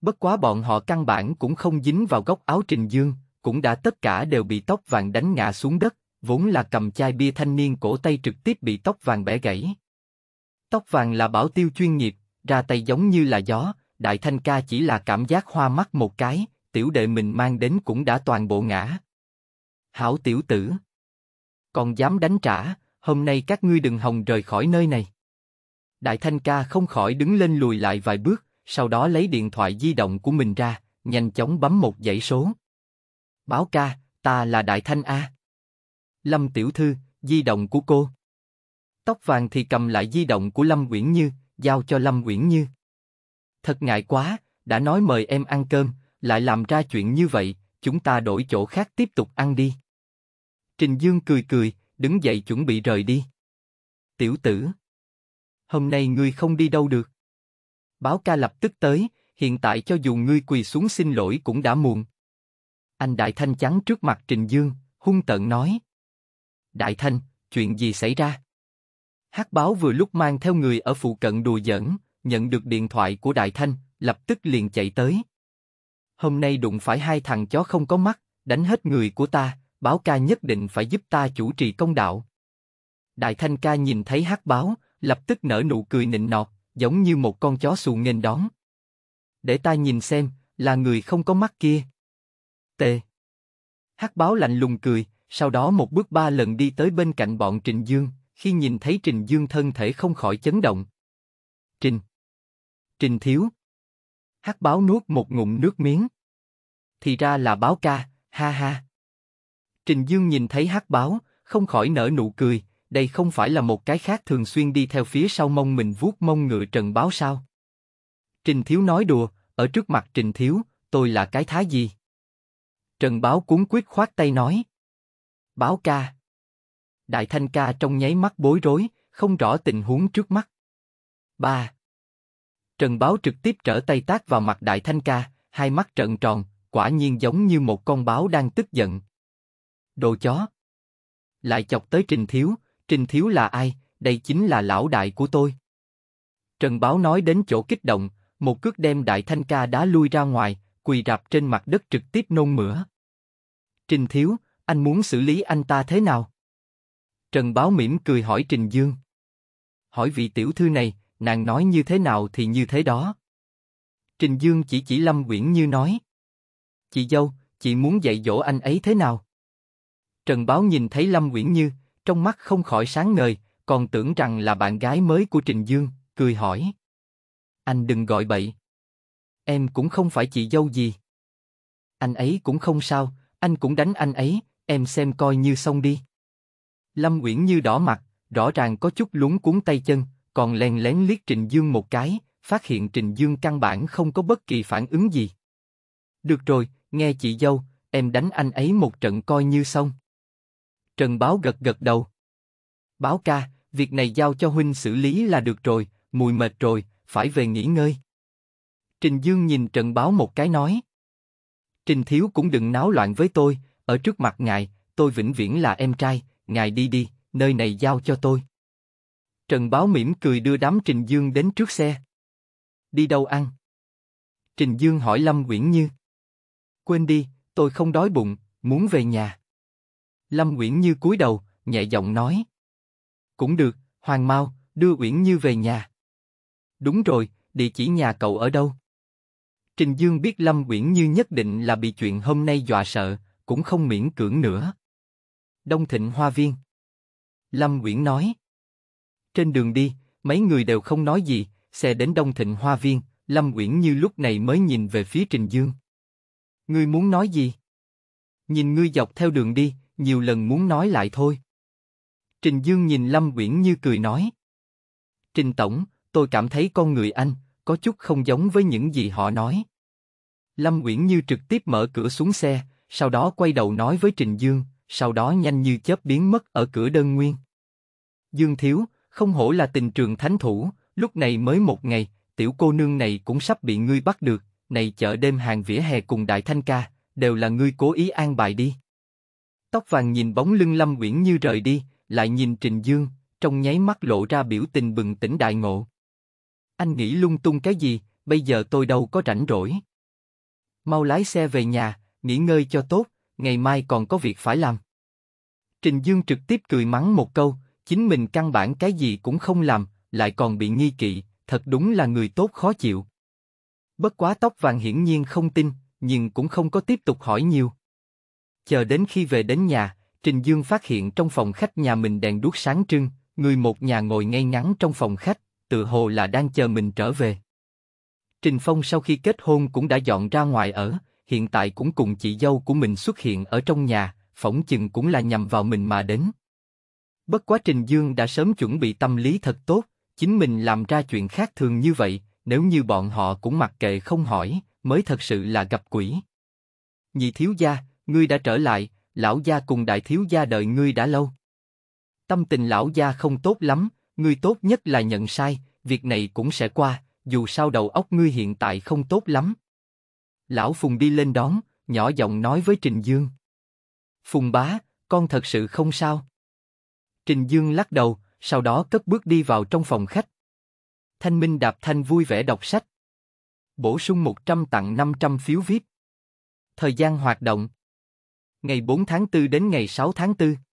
Bất quá bọn họ căn bản cũng không dính vào góc áo Trình Dương, cũng đã tất cả đều bị tóc vàng đánh ngã xuống đất, vốn là cầm chai bia thanh niên cổ tay trực tiếp bị tóc vàng bẻ gãy. Tóc vàng là bảo tiêu chuyên nghiệp, ra tay giống như là gió, đại thanh ca chỉ là cảm giác hoa mắt một cái, tiểu đệ mình mang đến cũng đã toàn bộ ngã. Hảo tiểu tử! Còn dám đánh trả, hôm nay các ngươi đừng hồng rời khỏi nơi này. Đại thanh ca không khỏi đứng lên lùi lại vài bước, sau đó lấy điện thoại di động của mình ra, nhanh chóng bấm một dãy số. Báo ca, ta là Đại Thanh A. Lâm Tiểu Thư, di động của cô. Tóc vàng thì cầm lại di động của Lâm Uyển Như, giao cho Lâm Uyển Như. Thật ngại quá, đã nói mời em ăn cơm, lại làm ra chuyện như vậy, chúng ta đổi chỗ khác tiếp tục ăn đi. Trình Dương cười cười, đứng dậy chuẩn bị rời đi. Tiểu tử, hôm nay ngươi không đi đâu được. Báo ca lập tức tới, hiện tại cho dù ngươi quỳ xuống xin lỗi cũng đã muộn. Anh Đại Thanh chắn trước mặt Trình Dương, hung tợn nói. Đại Thanh, chuyện gì xảy ra? hắc báo vừa lúc mang theo người ở phụ cận đùa giỡn, nhận được điện thoại của Đại Thanh, lập tức liền chạy tới. Hôm nay đụng phải hai thằng chó không có mắt, đánh hết người của ta, báo ca nhất định phải giúp ta chủ trì công đạo. Đại Thanh ca nhìn thấy hát báo, lập tức nở nụ cười nịnh nọt, giống như một con chó xù nghênh đón. Để ta nhìn xem, là người không có mắt kia. T. Hắc báo lạnh lùng cười, sau đó một bước ba lần đi tới bên cạnh bọn Trình Dương, khi nhìn thấy Trình Dương thân thể không khỏi chấn động. Trình. Trình thiếu. Hắc báo nuốt một ngụm nước miếng. Thì ra là báo ca, ha ha. Trình Dương nhìn thấy hắc báo, không khỏi nở nụ cười, đây không phải là một cái khác thường xuyên đi theo phía sau mông mình vuốt mông ngựa trần báo sao. Trình Thiếu nói đùa, ở trước mặt Trình Thiếu, tôi là cái thái gì? Trần Báo cuốn quyết khoát tay nói. Báo ca. Đại Thanh ca trong nháy mắt bối rối, không rõ tình huống trước mắt. Ba. Trần Báo trực tiếp trở tay tác vào mặt Đại Thanh ca, hai mắt trợn tròn, quả nhiên giống như một con báo đang tức giận. Đồ chó. Lại chọc tới Trình Thiếu, Trình Thiếu là ai, đây chính là lão đại của tôi. Trần Báo nói đến chỗ kích động, một cước đem Đại Thanh ca đá lui ra ngoài, quỳ rạp trên mặt đất trực tiếp nôn mửa. Trình Thiếu, anh muốn xử lý anh ta thế nào? Trần Báo mỉm cười hỏi Trình Dương. Hỏi vị tiểu thư này, nàng nói như thế nào thì như thế đó. Trình Dương chỉ chỉ Lâm Quyển Như nói. Chị dâu, chị muốn dạy dỗ anh ấy thế nào? Trần Báo nhìn thấy Lâm Quyển Như, trong mắt không khỏi sáng ngời, còn tưởng rằng là bạn gái mới của Trình Dương, cười hỏi. Anh đừng gọi bậy. Em cũng không phải chị dâu gì. Anh ấy cũng không sao, anh cũng đánh anh ấy, em xem coi như xong đi. Lâm Uyển như đỏ mặt, rõ ràng có chút lúng cuốn tay chân, còn lén lén liếc Trình Dương một cái, phát hiện Trình Dương căn bản không có bất kỳ phản ứng gì. Được rồi, nghe chị dâu, em đánh anh ấy một trận coi như xong. Trần Báo gật gật đầu. Báo ca, việc này giao cho huynh xử lý là được rồi, mùi mệt rồi, phải về nghỉ ngơi. Trình Dương nhìn Trần Báo một cái nói. Trình Thiếu cũng đừng náo loạn với tôi, ở trước mặt ngài, tôi vĩnh viễn là em trai, ngài đi đi, nơi này giao cho tôi. Trần Báo mỉm cười đưa đám Trình Dương đến trước xe. Đi đâu ăn? Trình Dương hỏi Lâm Nguyễn Như. Quên đi, tôi không đói bụng, muốn về nhà. Lâm Nguyễn Như cúi đầu, nhẹ giọng nói. Cũng được, Hoàng Mao, đưa Uyển Như về nhà. Đúng rồi, địa chỉ nhà cậu ở đâu? Trình Dương biết Lâm Uyển Như nhất định là bị chuyện hôm nay dọa sợ, cũng không miễn cưỡng nữa. Đông Thịnh Hoa Viên Lâm Uyển nói Trên đường đi, mấy người đều không nói gì, xe đến Đông Thịnh Hoa Viên, Lâm Uyển Như lúc này mới nhìn về phía Trình Dương. Ngươi muốn nói gì? Nhìn ngươi dọc theo đường đi, nhiều lần muốn nói lại thôi. Trình Dương nhìn Lâm Uyển Như cười nói. Trình Tổng, tôi cảm thấy con người anh, có chút không giống với những gì họ nói. Lâm Uyển Như trực tiếp mở cửa xuống xe, sau đó quay đầu nói với Trình Dương, sau đó nhanh như chớp biến mất ở cửa đơn nguyên. Dương Thiếu, không hổ là tình trường thánh thủ, lúc này mới một ngày, tiểu cô nương này cũng sắp bị ngươi bắt được, này chợ đêm hàng vỉa hè cùng Đại Thanh Ca, đều là ngươi cố ý an bài đi. Tóc vàng nhìn bóng lưng Lâm Uyển Như rời đi, lại nhìn Trình Dương, trong nháy mắt lộ ra biểu tình bừng tỉnh đại ngộ. Anh nghĩ lung tung cái gì, bây giờ tôi đâu có rảnh rỗi. Mau lái xe về nhà, nghỉ ngơi cho tốt, ngày mai còn có việc phải làm. Trình Dương trực tiếp cười mắng một câu, chính mình căn bản cái gì cũng không làm, lại còn bị nghi kỵ, thật đúng là người tốt khó chịu. Bất quá tóc vàng hiển nhiên không tin, nhưng cũng không có tiếp tục hỏi nhiều. Chờ đến khi về đến nhà, Trình Dương phát hiện trong phòng khách nhà mình đèn đuốc sáng trưng, người một nhà ngồi ngay ngắn trong phòng khách, tự hồ là đang chờ mình trở về. Trình Phong sau khi kết hôn cũng đã dọn ra ngoài ở, hiện tại cũng cùng chị dâu của mình xuất hiện ở trong nhà, phỏng chừng cũng là nhằm vào mình mà đến. Bất quá Trình Dương đã sớm chuẩn bị tâm lý thật tốt, chính mình làm ra chuyện khác thường như vậy, nếu như bọn họ cũng mặc kệ không hỏi, mới thật sự là gặp quỷ. Nhị thiếu gia, ngươi đã trở lại, lão gia cùng đại thiếu gia đợi ngươi đã lâu. Tâm tình lão gia không tốt lắm, ngươi tốt nhất là nhận sai, việc này cũng sẽ qua, dù sao đầu óc ngươi hiện tại không tốt lắm. Lão Phùng đi lên đón, nhỏ giọng nói với Trình Dương. Phùng bá, con thật sự không sao. Trình Dương lắc đầu, sau đó cất bước đi vào trong phòng khách. Thanh Minh đạp thanh vui vẻ đọc sách. Bổ sung 100 tặng 500 phiếu VIP. Thời gian hoạt động. Ngày 4 tháng 4 đến ngày 6 tháng 4.